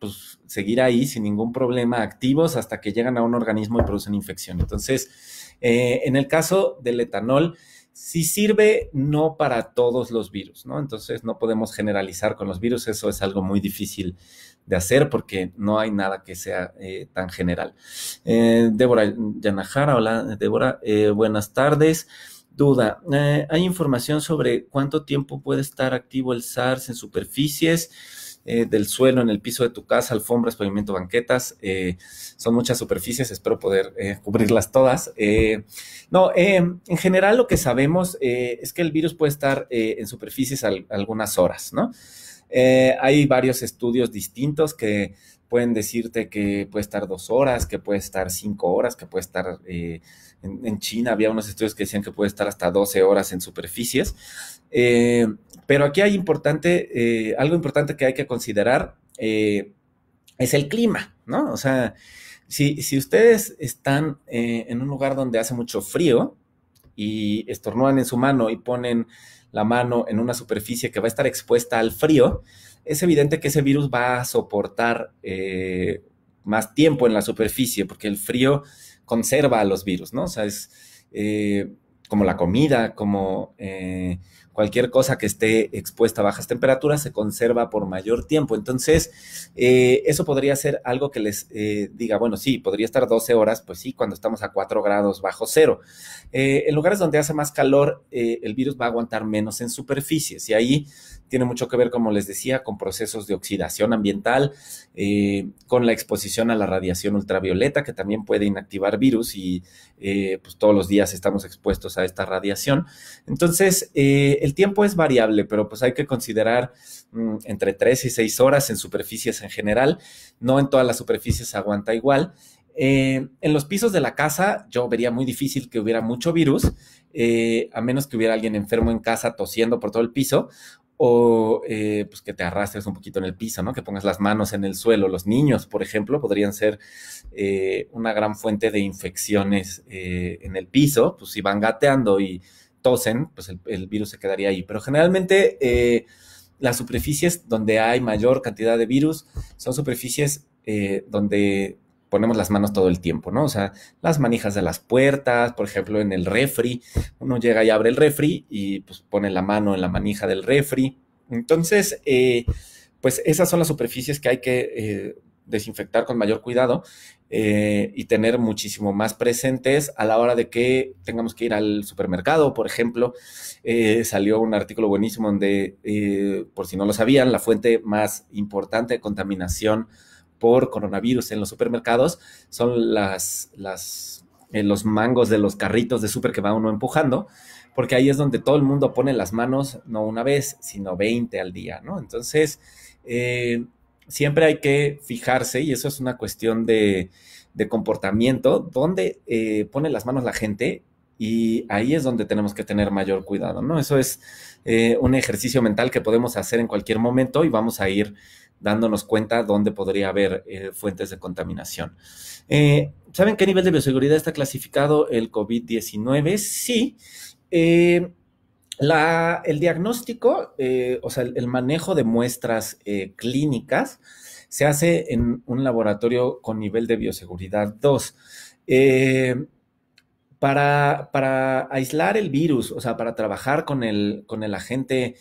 pues, seguir ahí sin ningún problema activos hasta que llegan a un organismo y producen infección. Entonces, en el caso del etanol, si sirve, no para todos los virus, ¿no? Entonces no podemos generalizar con los virus, eso es algo muy difícil de hacer porque no hay nada que sea eh, tan general. Eh, Débora Yanajara, hola Débora, eh, buenas tardes. Duda, ¿hay información sobre cuánto tiempo puede estar activo el SARS en superficies? Eh, del suelo, en el piso de tu casa, alfombras, pavimento, banquetas. Eh, son muchas superficies, espero poder eh, cubrirlas todas. no, en general lo que sabemos es que el virus puede estar en superficies algunas horas, ¿no? hay varios estudios distintos que pueden decirte que puede estar dos horas, que puede estar cinco horas, que puede estar en, China había unos estudios que decían que puede estar hasta 12 horas en superficies. Pero aquí hay importante, eh, algo importante que hay que considerar eh, es el clima, ¿no? O sea, si, ustedes están eh, en un lugar donde hace mucho frío y estornudan en su mano y ponen la mano en una superficie que va a estar expuesta al frío, es evidente que ese virus va a soportar más tiempo en la superficie porque el frío conserva a los virus, ¿no? O sea, es como la comida, como cualquier cosa que esté expuesta a bajas temperaturas se conserva por mayor tiempo. Entonces, eh, eso podría ser algo que les eh, diga, bueno, sí, podría estar 12 horas, pues sí, cuando estamos a 4 grados bajo cero. Eh, en lugares donde hace más calor, el virus va a aguantar menos en superficies y ahí tiene mucho que ver, como les decía, con procesos de oxidación ambiental, eh, con la exposición a la radiación ultravioleta, que también puede inactivar virus y eh, pues todos los días estamos expuestos a esta radiación. Entonces, eh, el tiempo es variable, pero pues hay que considerar mm, entre 3 y 6 horas en superficies en general. No en todas las superficies aguanta igual. en los pisos de la casa yo vería muy difícil que hubiera mucho virus, a menos que hubiera alguien enfermo en casa tosiendo por todo el piso o eh, pues que te arrastres un poquito en el piso, ¿no? Que pongas las manos en el suelo. Los niños, por ejemplo, podrían ser eh, una gran fuente de infecciones eh, en el piso, pues si van gateando y tosen, pues el, el virus se quedaría ahí. Pero generalmente las superficies donde hay mayor cantidad de virus son superficies donde ponemos las manos todo el tiempo, ¿no? O sea, las manijas de las puertas, por ejemplo, en el refri, uno llega y abre el refri y pues, pone la mano en la manija del refri. Entonces, eh, pues esas son las superficies que hay que eh, desinfectar con mayor cuidado eh, y tener muchísimo más presentes a la hora de que tengamos que ir al supermercado, por ejemplo. salió un artículo buenísimo donde, por si no lo sabían, la fuente más importante de contaminación por coronavirus en los supermercados son las, eh, los mangos de los carritos de super que va uno empujando, porque ahí es donde todo el mundo pone las manos, no una vez, sino 20 al día, ¿no? Entonces, eh, siempre hay que fijarse, y eso es una cuestión de, comportamiento, dónde eh, pone las manos la gente. Y ahí es donde tenemos que tener mayor cuidado, ¿no? Eso es un ejercicio mental que podemos hacer en cualquier momento y vamos a ir dándonos cuenta dónde podría haber eh, fuentes de contaminación. Eh, ¿Saben qué nivel de bioseguridad está clasificado el COVID-19? Sí. Eh, el diagnóstico, o sea, el, manejo de muestras clínicas se hace en un laboratorio con nivel de bioseguridad 2. Para, aislar el virus, o sea, para trabajar con el, con el agente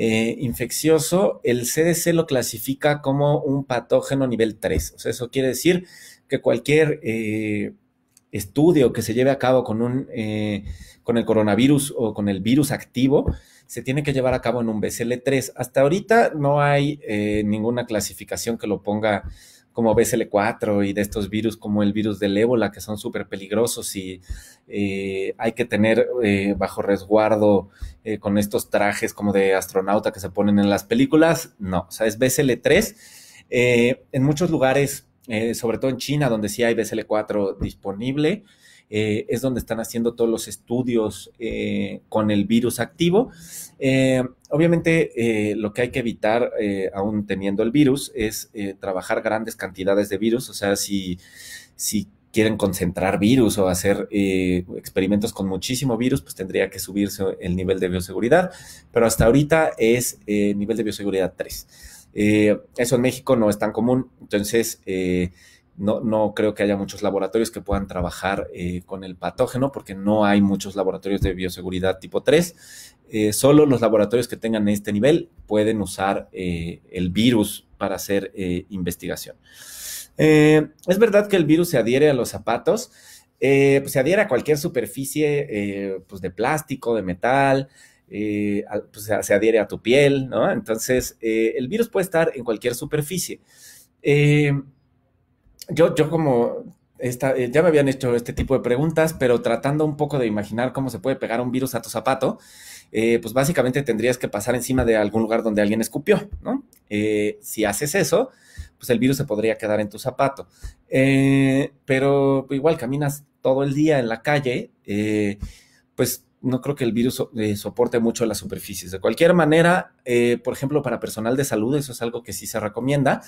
eh, infeccioso, el CDC lo clasifica como un patógeno nivel 3. O sea, eso quiere decir que cualquier eh, estudio que se lleve a cabo con, un, eh, con el coronavirus o con el virus activo se tiene que llevar a cabo en un BCL3. Hasta ahorita no hay ninguna clasificación que lo ponga como BSL4 y de estos virus como el virus del ébola, que son súper peligrosos y eh, hay que tener eh, bajo resguardo eh, con estos trajes como de astronauta que se ponen en las películas. No, o sea, es BSL3. en muchos lugares, sobre todo en China, donde sí hay BSL4 disponible, eh, es donde están haciendo todos los estudios eh, con el virus activo. Eh, obviamente lo que hay que evitar, aún teniendo el virus, es trabajar grandes cantidades de virus, o sea, si... si quieren concentrar virus o hacer experimentos con muchísimo virus, pues tendría que subirse el nivel de bioseguridad, pero hasta ahorita es nivel de bioseguridad 3. eso en México no es tan común, entonces no, no creo que haya muchos laboratorios que puedan trabajar eh, con el patógeno porque no hay muchos laboratorios de bioseguridad tipo 3. Eh, solo los laboratorios que tengan este nivel pueden usar eh, el virus para hacer investigación. es verdad que el virus se adhiere a los zapatos, pues se adhiere a cualquier superficie pues de plástico, de metal, pues, se adhiere a tu piel, ¿no? Entonces, el virus puede estar en cualquier superficie yo, yo como esta, eh, ya me habían hecho este tipo de preguntas, pero tratando un poco de imaginar cómo se puede pegar un virus a tu zapato, eh, pues básicamente tendrías que pasar encima de algún lugar donde alguien escupió, ¿no? Eh, si haces eso, pues el virus se podría quedar en tu zapato. pero igual caminas todo el día en la calle, pues no creo que el virus eh, soporte mucho las superficies. De cualquier manera, eh, por ejemplo, para personal de salud, eso es algo que sí se recomienda.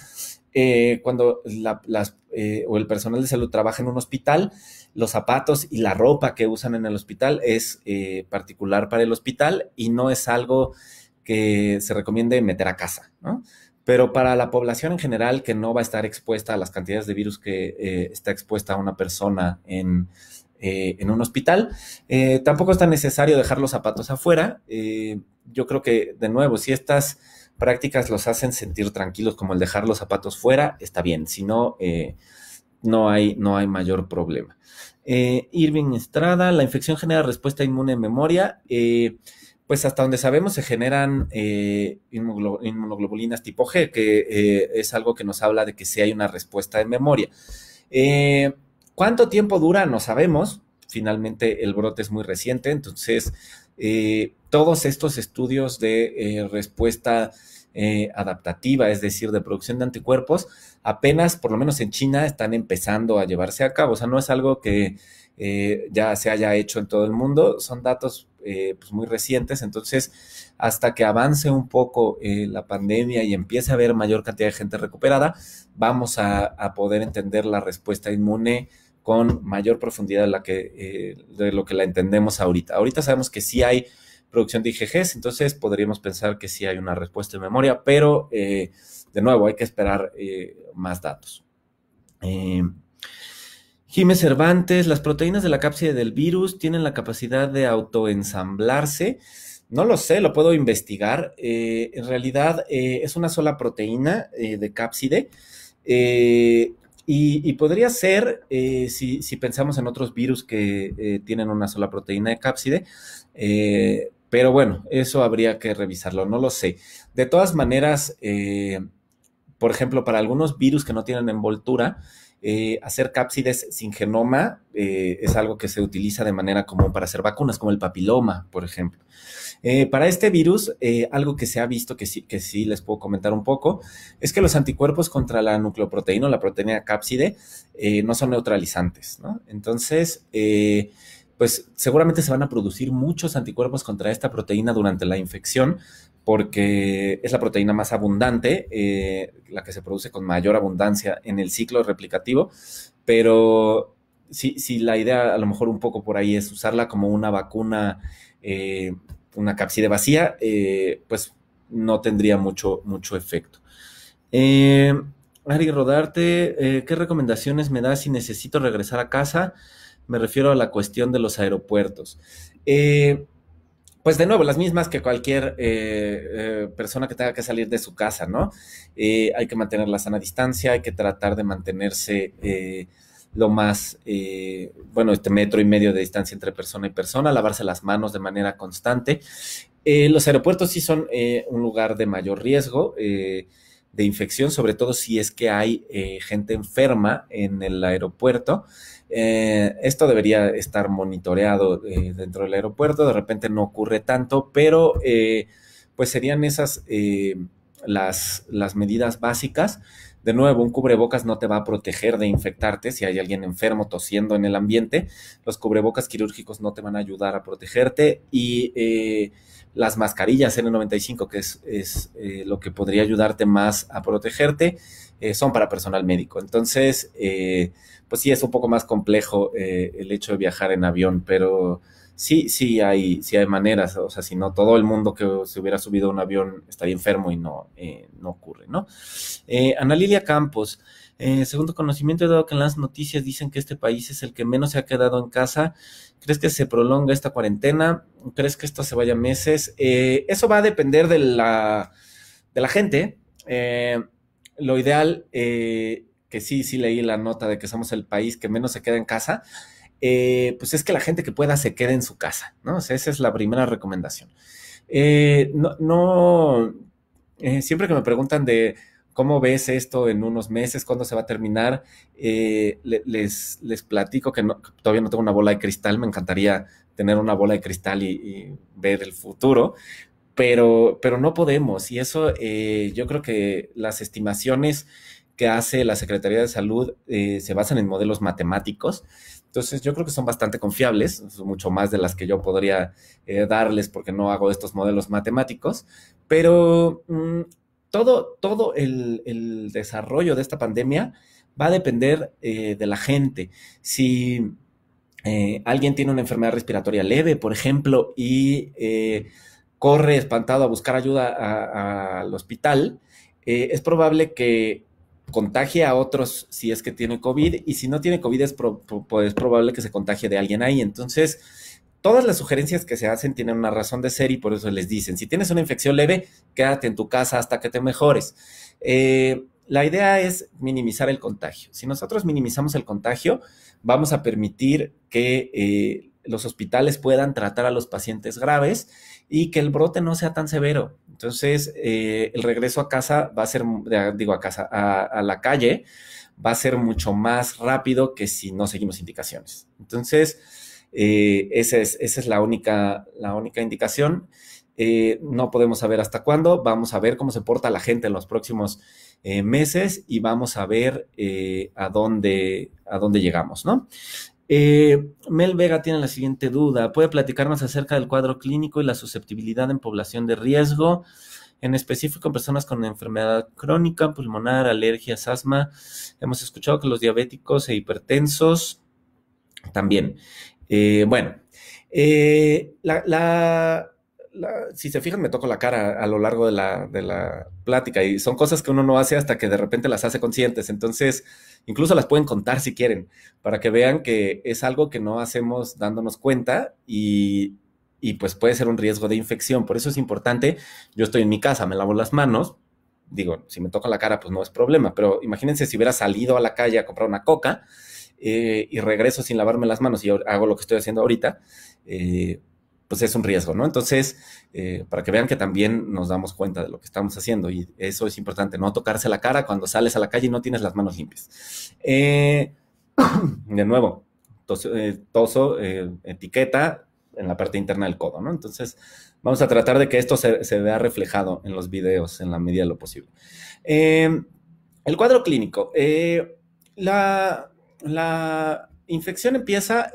Eh, cuando el personal de salud trabaja en un hospital, los zapatos y la ropa que usan en el hospital es particular para el hospital y no es algo que se recomiende meter a casa, Pero para la población en general que no va a estar expuesta a las cantidades de virus que está expuesta una persona en, eh, en un hospital. Eh, tampoco es tan necesario dejar los zapatos afuera. Eh, yo creo que, de nuevo, si estas prácticas los hacen sentir tranquilos, como el dejar los zapatos fuera, está bien. Si no, no hay, no hay mayor problema. Irving Estrada, la infección genera respuesta inmune en memoria. pues hasta donde sabemos se generan inmunoglobulinas tipo G, que es algo que nos habla de que sí hay una respuesta en memoria. ¿Cuánto tiempo dura? No sabemos. Finalmente el brote es muy reciente, entonces eh, todos estos estudios de eh, respuesta eh, adaptativa, es decir, de producción de anticuerpos, apenas, por lo menos en China, están empezando a llevarse a cabo. O sea, no es algo que ya se haya hecho en todo el mundo, son datos pues muy recientes. Entonces, hasta que avance un poco la pandemia y empiece a haber mayor cantidad de gente recuperada, vamos a, a poder entender la respuesta inmune con mayor profundidad de, la que, eh, lo que la entendemos ahorita. Ahorita sabemos que sí hay producción de IgGs, entonces podríamos pensar que sí hay una respuesta en memoria, pero eh, de nuevo hay que esperar eh, más datos. Jiménez Cervantes, las proteínas de la cápside del virus tienen la capacidad de autoensamblarse. No lo sé, lo puedo investigar. en realidad es una sola proteína de cápside. Y, podría ser, eh, si, pensamos en otros virus que eh, tienen una sola proteína de cápside, eh, pero bueno, eso habría que revisarlo, no lo sé. De todas maneras, por ejemplo, para algunos virus que no tienen envoltura, eh, hacer cápsides sin genoma eh, es algo que se utiliza de manera común para hacer vacunas, como el papiloma, por ejemplo. Eh, para este virus, algo que se ha visto que sí, que sí les puedo comentar un poco, es que los anticuerpos contra la nucleoproteína o la proteína cápside no son neutralizantes, Entonces, pues seguramente se van a producir muchos anticuerpos contra esta proteína durante la infección, porque es la proteína más abundante, eh, la que se produce con mayor abundancia en el ciclo replicativo, pero si la idea a lo mejor un poco por ahí es usarla como una vacuna, eh, una capside vacía, eh, pues no tendría mucho, mucho efecto. Ari Rodarte, ¿qué recomendaciones me das si necesito regresar a casa? Me refiero a la cuestión de los aeropuertos. Eh, pues de nuevo, las mismas que cualquier eh, eh, persona que tenga que salir de su casa, ¿no? Eh, hay que mantener la sana distancia, hay que tratar de mantenerse lo más, bueno, este metro y medio de distancia entre persona y persona, lavarse las manos de manera constante. los aeropuertos sí son un lugar de mayor riesgo de infección, sobre todo si es que hay gente enferma en el aeropuerto. Eh, esto debería estar monitoreado eh, dentro del aeropuerto, de repente no ocurre tanto, pero eh, pues serían esas las, medidas básicas. De nuevo, un cubrebocas no te va a proteger de infectarte si hay alguien enfermo tosiendo en el ambiente. Los cubrebocas quirúrgicos no te van a ayudar a protegerte y las mascarillas N95, que es, lo que podría ayudarte más a protegerte, son para personal médico. Entonces, pues sí es un poco más complejo eh, el hecho de viajar en avión, pero sí, sí hay, sí hay maneras, o sea, si no, todo el mundo que se hubiera subido a un avión estaría enfermo y no, eh, ocurre, ¿no? Eh, Ana Lilia Campos, segundo conocimiento, dado que en las noticias dicen que este país es el que menos se ha quedado en casa, ¿crees que se prolonga esta cuarentena? ¿Crees que esto se vaya meses? eso va a depender de la, de la gente. lo ideal que sí, sí leí la nota de que somos el país que menos se queda en casa, eh, pues es que la gente que pueda se quede en su casa, ¿no? esa es la primera recomendación. Eh, no, eh, siempre que me preguntan de cómo ves esto en unos meses, cuándo se va a terminar, les, les platico que, todavía no tengo una bola de cristal, me encantaría tener una bola de cristal y, y ver el futuro, pero, pero no podemos y eso yo creo que las estimaciones que hace la Secretaría de Salud eh, se basan en modelos matemáticos. Entonces yo creo que son bastante confiables, mucho más de las que yo podría eh, darles porque no hago estos modelos matemáticos, pero mm, todo, todo el, desarrollo de esta pandemia va a depender eh, de la gente. Si alguien tiene una enfermedad respiratoria leve, por ejemplo, y corre espantado a buscar ayuda al hospital, es probable que contagie a otros si es que tiene COVID y si no tiene COVID pues es, probable que se contagie de alguien ahí. Entonces, todas las sugerencias que se hacen tienen una razón de ser y por eso les dicen, si tienes una infección leve, quédate en tu casa hasta que te mejores. Eh, la idea es minimizar el contagio. Si nosotros minimizamos el contagio, vamos a permitir que eh, los hospitales puedan tratar a los pacientes graves y que el brote no sea tan severo. Entonces, eh, el regreso a casa va a ser, digo a casa, a, la calle, va a ser mucho más rápido que si no seguimos indicaciones. Entonces, eh, esa, es, la única, la única indicación. Eh, no podemos saber hasta cuándo. Vamos a ver cómo se porta la gente en los próximos meses y vamos a ver a, dónde, a dónde llegamos, ¿no? Eh, Mel Vega tiene la siguiente duda. ¿Puede platicar más acerca del cuadro clínico y la susceptibilidad en población de riesgo, en específico en personas con enfermedad crónica, pulmonar, alergias, asma? Hemos escuchado que los diabéticos e hipertensos también. Eh, bueno, eh, la, si se fijan, me toco la cara a lo largo de la, plática y son cosas que uno no hace hasta que de repente las hace conscientes. Entonces, incluso las pueden contar si quieren, para que vean que es algo que no hacemos dándonos cuenta y, pues puede ser un riesgo de infección. Por eso es importante, yo estoy en mi casa, me lavo las manos, digo, si me toco la cara, pues no es problema, pero imagínense si hubiera salido a la calle a comprar una coca. Eh, y regreso sin lavarme las manos y hago lo que estoy haciendo ahorita, eh, pues es un riesgo, ¿no? Entonces, eh, para que vean que también nos damos cuenta de lo que estamos haciendo y eso es importante, no tocarse la cara cuando sales a la calle y no tienes las manos limpias. Eh, de nuevo, eh, toso, etiqueta en la parte interna del codo, ¿no? Entonces, vamos a tratar de que esto se, vea reflejado en los videos en la medida de lo posible. el cuadro clínico. La, la, infección empieza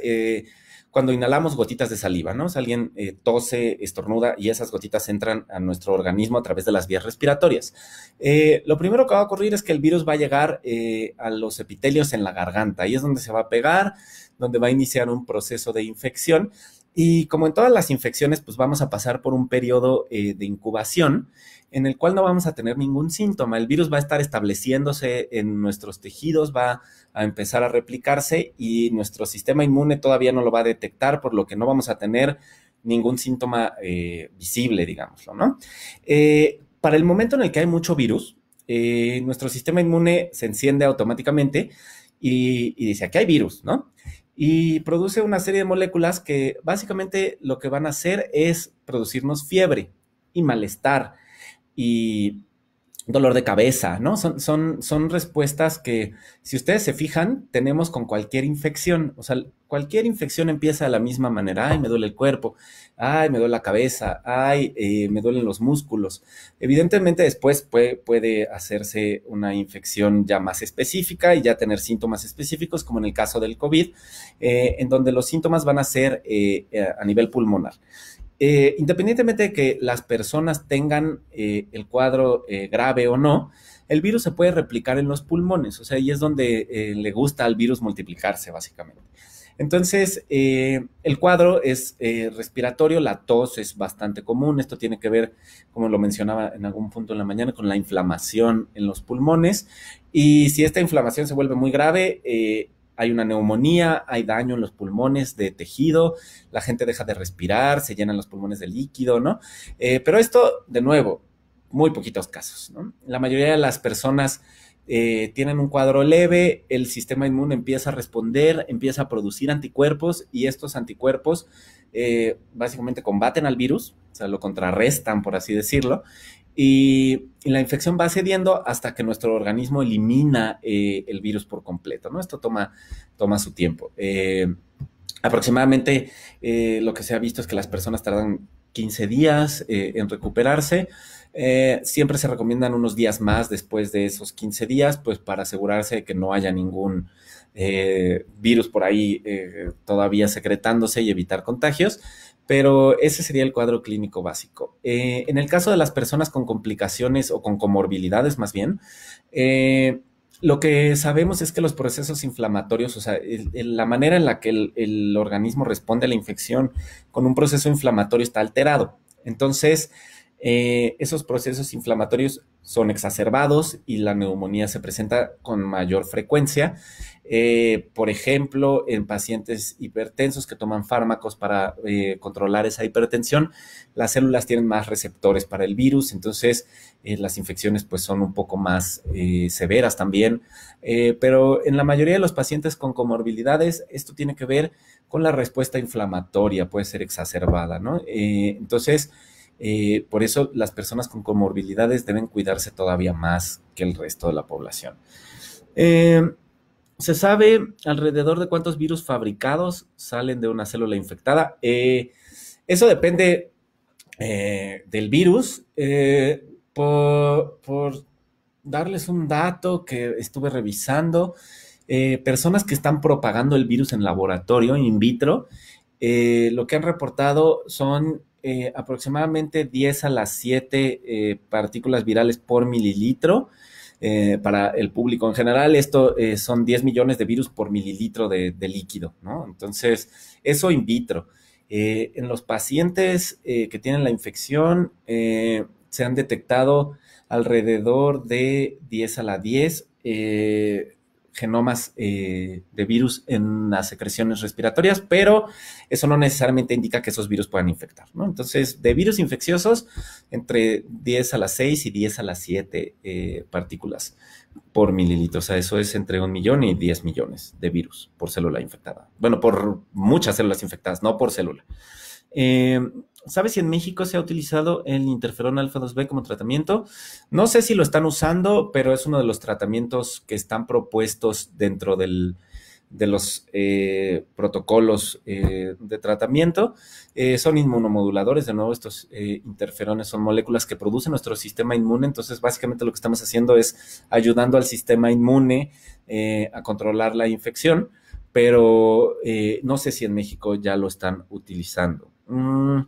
cuando inhalamos gotitas de saliva, ¿no? alguien eh, tose, estornuda y esas gotitas entran a nuestro organismo a través de las vías respiratorias. Eh, lo primero que va a ocurrir es que el virus va a llegar eh, a los epitelios en la garganta. Ahí es donde se va a pegar, donde va a iniciar un proceso de infección y como en todas las infecciones, pues vamos a pasar por un periodo eh, de incubación en el cual no vamos a tener ningún síntoma. El virus va a estar estableciéndose en nuestros tejidos, va a empezar a replicarse y nuestro sistema inmune todavía no lo va a detectar, por lo que no vamos a tener ningún síntoma eh, visible, digámoslo, ¿no? Eh, para el momento en el que hay mucho virus, nuestro sistema inmune se enciende automáticamente y dice, aquí hay virus, ¿no? y produce una serie de moléculas que básicamente lo que van a hacer es producirnos fiebre y malestar y dolor de cabeza, ¿no? Son, son, son respuestas que, si ustedes se fijan, tenemos con cualquier infección. O sea, cualquier infección empieza de la misma manera. Ay, me duele el cuerpo. Ay, me duele la cabeza. Ay, eh, me duelen los músculos. Evidentemente, después puede, puede hacerse una infección ya más específica y ya tener síntomas específicos, como en el caso del COVID, eh, en donde los síntomas van a ser eh, a nivel pulmonar. Eh, independientemente de que las personas tengan eh, el cuadro eh, grave o no, el virus se puede replicar en los pulmones, o sea, ahí es donde le gusta al virus multiplicarse, básicamente. Entonces, el cuadro es respiratorio, la tos es bastante común, esto tiene que ver, como lo mencionaba en algún punto en la mañana, con la inflamación en los pulmones, y si esta inflamación se vuelve muy grave, hay una neumonía, hay daño en los pulmones de tejido, la gente deja de respirar, se llenan los pulmones de líquido, ¿no? Eh, pero esto, de nuevo, muy poquitos casos, ¿no? La mayoría de las personas eh, tienen un cuadro leve, el sistema inmune empieza a responder, empieza a producir anticuerpos y estos anticuerpos eh, básicamente combaten al virus, o sea, lo contrarrestan, por así decirlo, y, la infección va cediendo hasta que nuestro organismo elimina eh, el virus por completo, ¿no? Esto toma, su tiempo. Eh, aproximadamente eh, lo que se ha visto es que las personas tardan 15 días en recuperarse. siempre se recomiendan unos días más después de esos 15 días, pues para asegurarse de que no haya ningún virus por ahí todavía secretándose y evitar contagios. Pero ese sería el cuadro clínico básico. Eh, en el caso de las personas con complicaciones o con comorbilidades más bien, eh, lo que sabemos es que los procesos inflamatorios, o sea, la manera en la que el organismo responde a la infección con un proceso inflamatorio está alterado. Entonces, eh, esos procesos inflamatorios son exacerbados y la neumonía se presenta con mayor frecuencia. Eh, por ejemplo, en pacientes hipertensos que toman fármacos para eh, controlar esa hipertensión, las células tienen más receptores para el virus, entonces las infecciones pues son un poco más severas también. pero en la mayoría de los pacientes con comorbilidades, esto tiene que ver con la respuesta inflamatoria, puede ser exacerbada, entonces, eh, por eso las personas con comorbilidades deben cuidarse todavía más que el resto de la población. Eh, ¿Se sabe alrededor de cuántos virus fabricados salen de una célula infectada? Eh, eso depende del virus. por, darles un dato que estuve revisando. personas que están propagando el virus en laboratorio, in vitro, lo que han reportado son eh, aproximadamente 10 a las 7 eh, partículas virales por mililitro. Eh, para el público en general, esto son 10 millones de virus por mililitro de, de líquido, Entonces, eso in vitro. en los pacientes que tienen la infección, se han detectado alrededor de 10 a la 10 genomas eh, de virus en las secreciones respiratorias, pero eso no necesariamente indica que esos virus puedan infectar, Entonces, de virus infecciosos, entre 10 a las 6 y 10 a las 7 eh, partículas por mililitro, o sea, eso es entre un millón y 10 millones de virus por célula infectada. Bueno, por muchas células infectadas, no por célula. Eh, ¿Sabes si en México se ha utilizado el interferón alfa-2B como tratamiento? No sé si lo están usando, pero es uno de los tratamientos que están propuestos dentro de los eh, protocolos eh, de tratamiento. Eh, son inmunomoduladores, de nuevo, estos interferones son moléculas que producen nuestro sistema inmune, entonces básicamente lo que estamos haciendo es ayudando al sistema inmune a controlar la infección, pero no sé si en México ya lo están utilizando. Mm,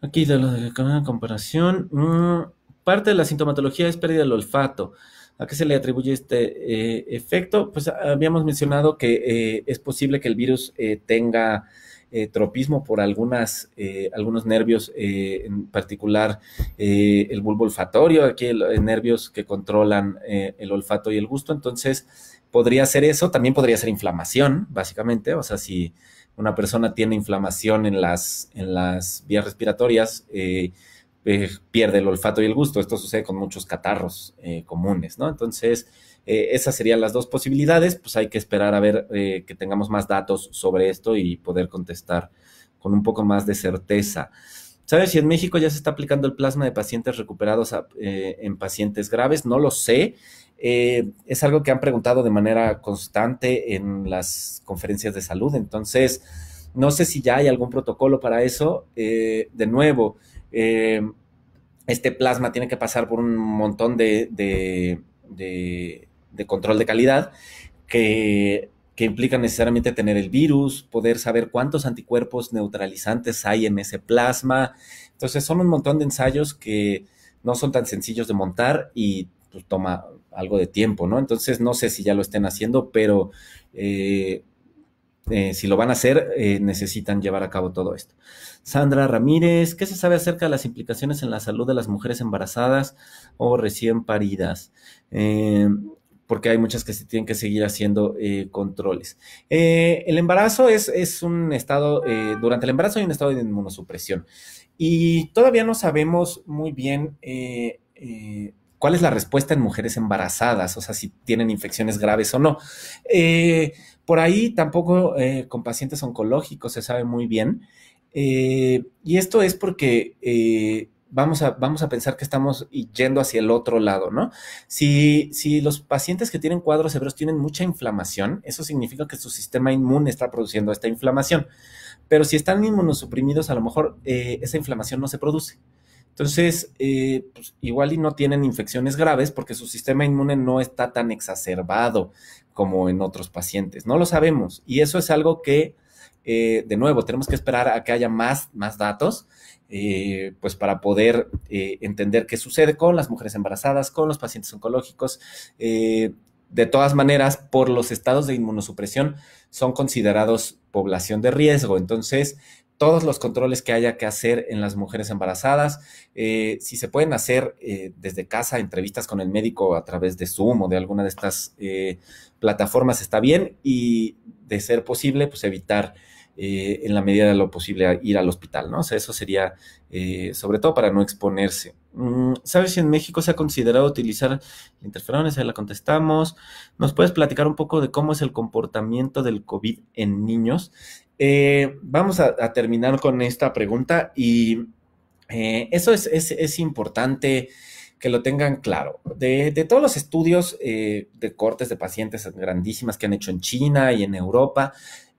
Aquí de lo de la comparación. Mm, parte de la sintomatología es pérdida del olfato. ¿A qué se le atribuye este eh, efecto? Pues habíamos mencionado que eh, es posible que el virus eh, tenga tropismo por algunas, algunos nervios, en particular el bulbo olfatorio, aquí los nervios que controlan el olfato y el gusto. Entonces, podría ser eso, también podría ser inflamación, básicamente. O sea, si una persona tiene inflamación en las, en las vías respiratorias, eh, eh, pierde el olfato y el gusto. Esto sucede con muchos catarros eh, comunes, ¿no? Entonces, esas serían las dos posibilidades. Pues hay que esperar a ver que tengamos más datos sobre esto y poder contestar con un poco más de certeza. ¿Sabes si en México ya se está aplicando el plasma de pacientes recuperados en pacientes graves? No lo sé. Eh, es algo que han preguntado de manera constante en las conferencias de salud. Entonces, no sé si ya hay algún protocolo para eso. Eh, de nuevo, eh, este plasma tiene que pasar por un montón de, de, de control de calidad que, que, implica necesariamente tener el virus, poder saber cuántos anticuerpos neutralizantes hay en ese plasma. Entonces, son un montón de ensayos que no son tan sencillos de montar y pues, toma algo de tiempo, ¿no? Entonces no sé si ya lo estén haciendo, pero eh, eh, si lo van a hacer, eh, necesitan llevar a cabo todo esto. Sandra Ramírez, ¿qué se sabe acerca de las implicaciones en la salud de las mujeres embarazadas o recién paridas? porque hay muchas que se tienen que seguir haciendo controles. el embarazo es, es un estado, durante el embarazo hay un estado de inmunosupresión y todavía no sabemos muy bien cuál es la respuesta en mujeres embarazadas, o sea, si tienen infecciones graves o no. Eh, por ahí tampoco eh, con pacientes oncológicos se sabe muy bien. Eh, y esto es porque vamos, a, vamos a pensar que estamos yendo hacia el otro lado, ¿no? Si, si los pacientes que tienen cuadros severos tienen mucha inflamación, eso significa que su sistema inmune está produciendo esta inflamación. Pero si están inmunosuprimidos, a lo mejor esa inflamación no se produce. Entonces, eh, pues, igual y no tienen infecciones graves porque su sistema inmune no está tan exacerbado como en otros pacientes. No lo sabemos. Y eso es algo que, eh, de nuevo, tenemos que esperar a que haya más, más datos, eh, pues para poder entender qué sucede con las mujeres embarazadas, con los pacientes oncológicos. de todas maneras, por los estados de inmunosupresión son considerados población de riesgo. Entonces, todos los controles que haya que hacer en las mujeres embarazadas, eh, si se pueden hacer eh, desde casa entrevistas con el médico a través de Zoom o de alguna de estas eh, plataformas, está bien y de ser posible, pues evitar en la medida de lo posible ir al hospital, ¿no? O sea, eso sería sobre todo para no exponerse. Mm, ¿Sabes si en México se ha considerado utilizar interferones? Ahí la contestamos. ¿Nos puedes platicar un poco de cómo es el comportamiento del COVID en niños? Eh, vamos a, terminar con esta pregunta y eh, eso es, importante que lo tengan claro. De, todos los estudios eh, de cortes de pacientes grandísimas que han hecho en China y en Europa,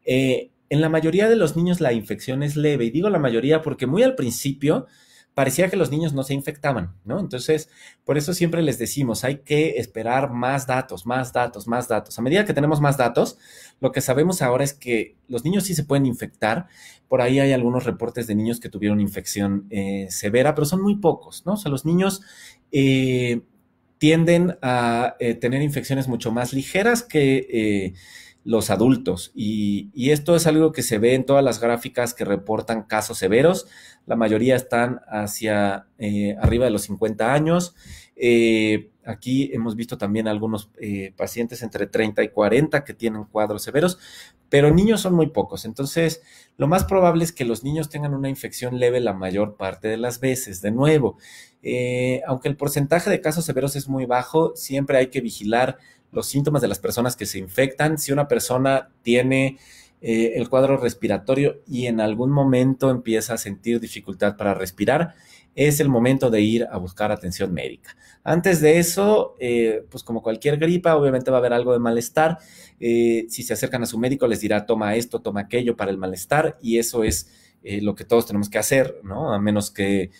en la mayoría de los niños la infección es leve. Y digo la mayoría porque muy al principio parecía que los niños no se infectaban, ¿no? Entonces, por eso siempre les decimos, hay que esperar más datos, más datos, más datos. A medida que tenemos más datos, lo que sabemos ahora es que los niños sí se pueden infectar. Por ahí hay algunos reportes de niños que tuvieron infección eh, severa, pero son muy pocos, ¿no? O sea, los niños... Eh, tienden a eh, tener infecciones mucho más ligeras que los adultos. Y, esto es algo que se ve en todas las gráficas que reportan casos severos. La mayoría están hacia eh, arriba de los 50 años. Eh, aquí hemos visto también algunos eh, pacientes entre 30 y 40 que tienen cuadros severos, pero niños son muy pocos. Entonces, lo más probable es que los niños tengan una infección leve la mayor parte de las veces. De nuevo, aunque el porcentaje de casos severos es muy bajo, siempre hay que vigilar los síntomas de las personas que se infectan. Si una persona tiene eh, el cuadro respiratorio y en algún momento empieza a sentir dificultad para respirar, es el momento de ir a buscar atención médica. Antes de eso, eh, pues como cualquier gripa, obviamente va a haber algo de malestar. Eh, si se acercan a su médico, les dirá, toma esto, toma aquello para el malestar y eso es lo que todos tenemos que hacer, ¿no? A menos que...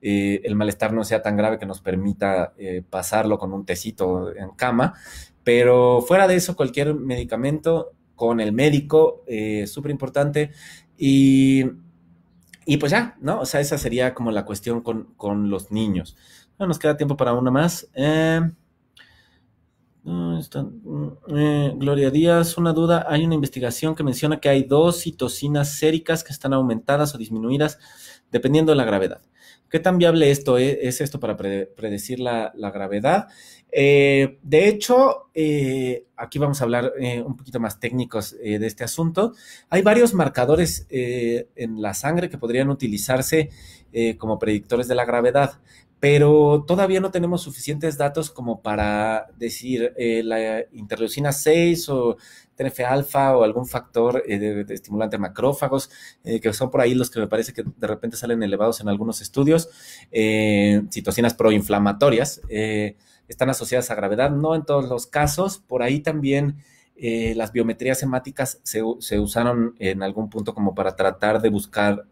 el malestar no sea tan grave que nos permita pasarlo con un tecito en cama, pero fuera de eso, cualquier medicamento con el médico, es eh, súper importante. Y, pues ya, ¿no? O sea, esa sería como la cuestión con, los niños. No nos queda tiempo para una más. Eh, eh, Gloria Díaz, una duda. Hay una investigación que menciona que hay dos citocinas séricas que están aumentadas o disminuidas dependiendo de la gravedad. ¿Qué tan viable esto e, es, esto para predecir la, gravedad? Eh, de hecho, eh, aquí vamos a hablar eh, un poquito más técnicos de este asunto. Hay varios marcadores en la sangre que podrían utilizarse como predictores de la gravedad, pero todavía no tenemos suficientes datos como para decir la interleucina 6 o TNF alfa o algún factor eh, de, estimulante macrófagos, eh, que son por ahí los que me parece que de repente salen elevados en algunos estudios, eh, citocinas proinflamatorias, están asociadas a gravedad, no en todos los casos, por ahí también... las biometrías hemáticas se, usaron en algún punto como para tratar de buscar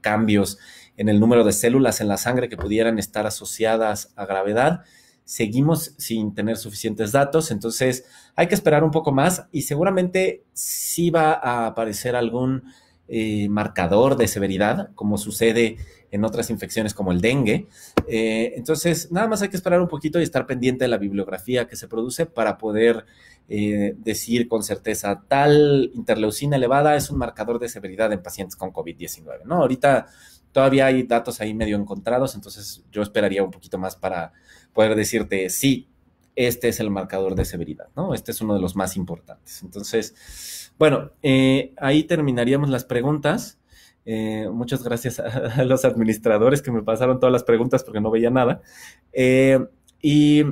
cambios en el número de células en la sangre que pudieran estar asociadas a gravedad. Seguimos sin tener suficientes datos, entonces hay que esperar un poco más y seguramente sí va a aparecer algún eh, marcador de severidad, como sucede en otras infecciones como el dengue. Eh, entonces, nada más hay que esperar un poquito y estar pendiente de la bibliografía que se produce para poder eh, decir con certeza, tal interleucina elevada es un marcador de severidad en pacientes con COVID-19, ¿no? Ahorita todavía hay datos ahí medio encontrados, entonces yo esperaría un poquito más para poder decirte, sí, este es el marcador de severidad, ¿no? Este es uno de los más importantes. Entonces, bueno, eh, ahí terminaríamos las preguntas. Eh, muchas gracias a, los administradores que me pasaron todas las preguntas porque no veía nada. Eh, y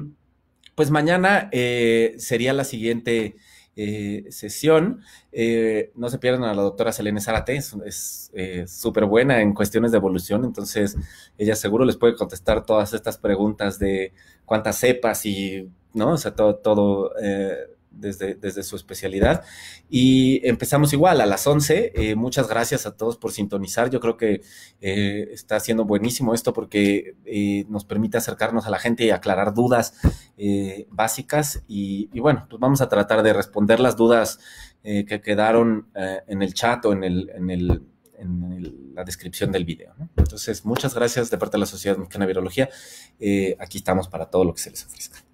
pues mañana sería la siguiente eh, sesión. Eh, no se pierdan a la doctora Selene Zárate, es súper eh, buena en cuestiones de evolución, entonces ella seguro les puede contestar todas estas preguntas de cuántas cepas y, ¿no? O sea, todo, todo desde, su especialidad. Y empezamos igual a las 11. Eh, muchas gracias a todos por sintonizar. Yo creo que eh, está siendo buenísimo esto porque eh, nos permite acercarnos a la gente y aclarar dudas básicas. Y, bueno, pues vamos a tratar de responder las dudas que quedaron en el chat o en, la descripción del video. Entonces, muchas gracias de parte de la Sociedad Mexicana de Virología. aquí estamos para todo lo que se les ofrezca.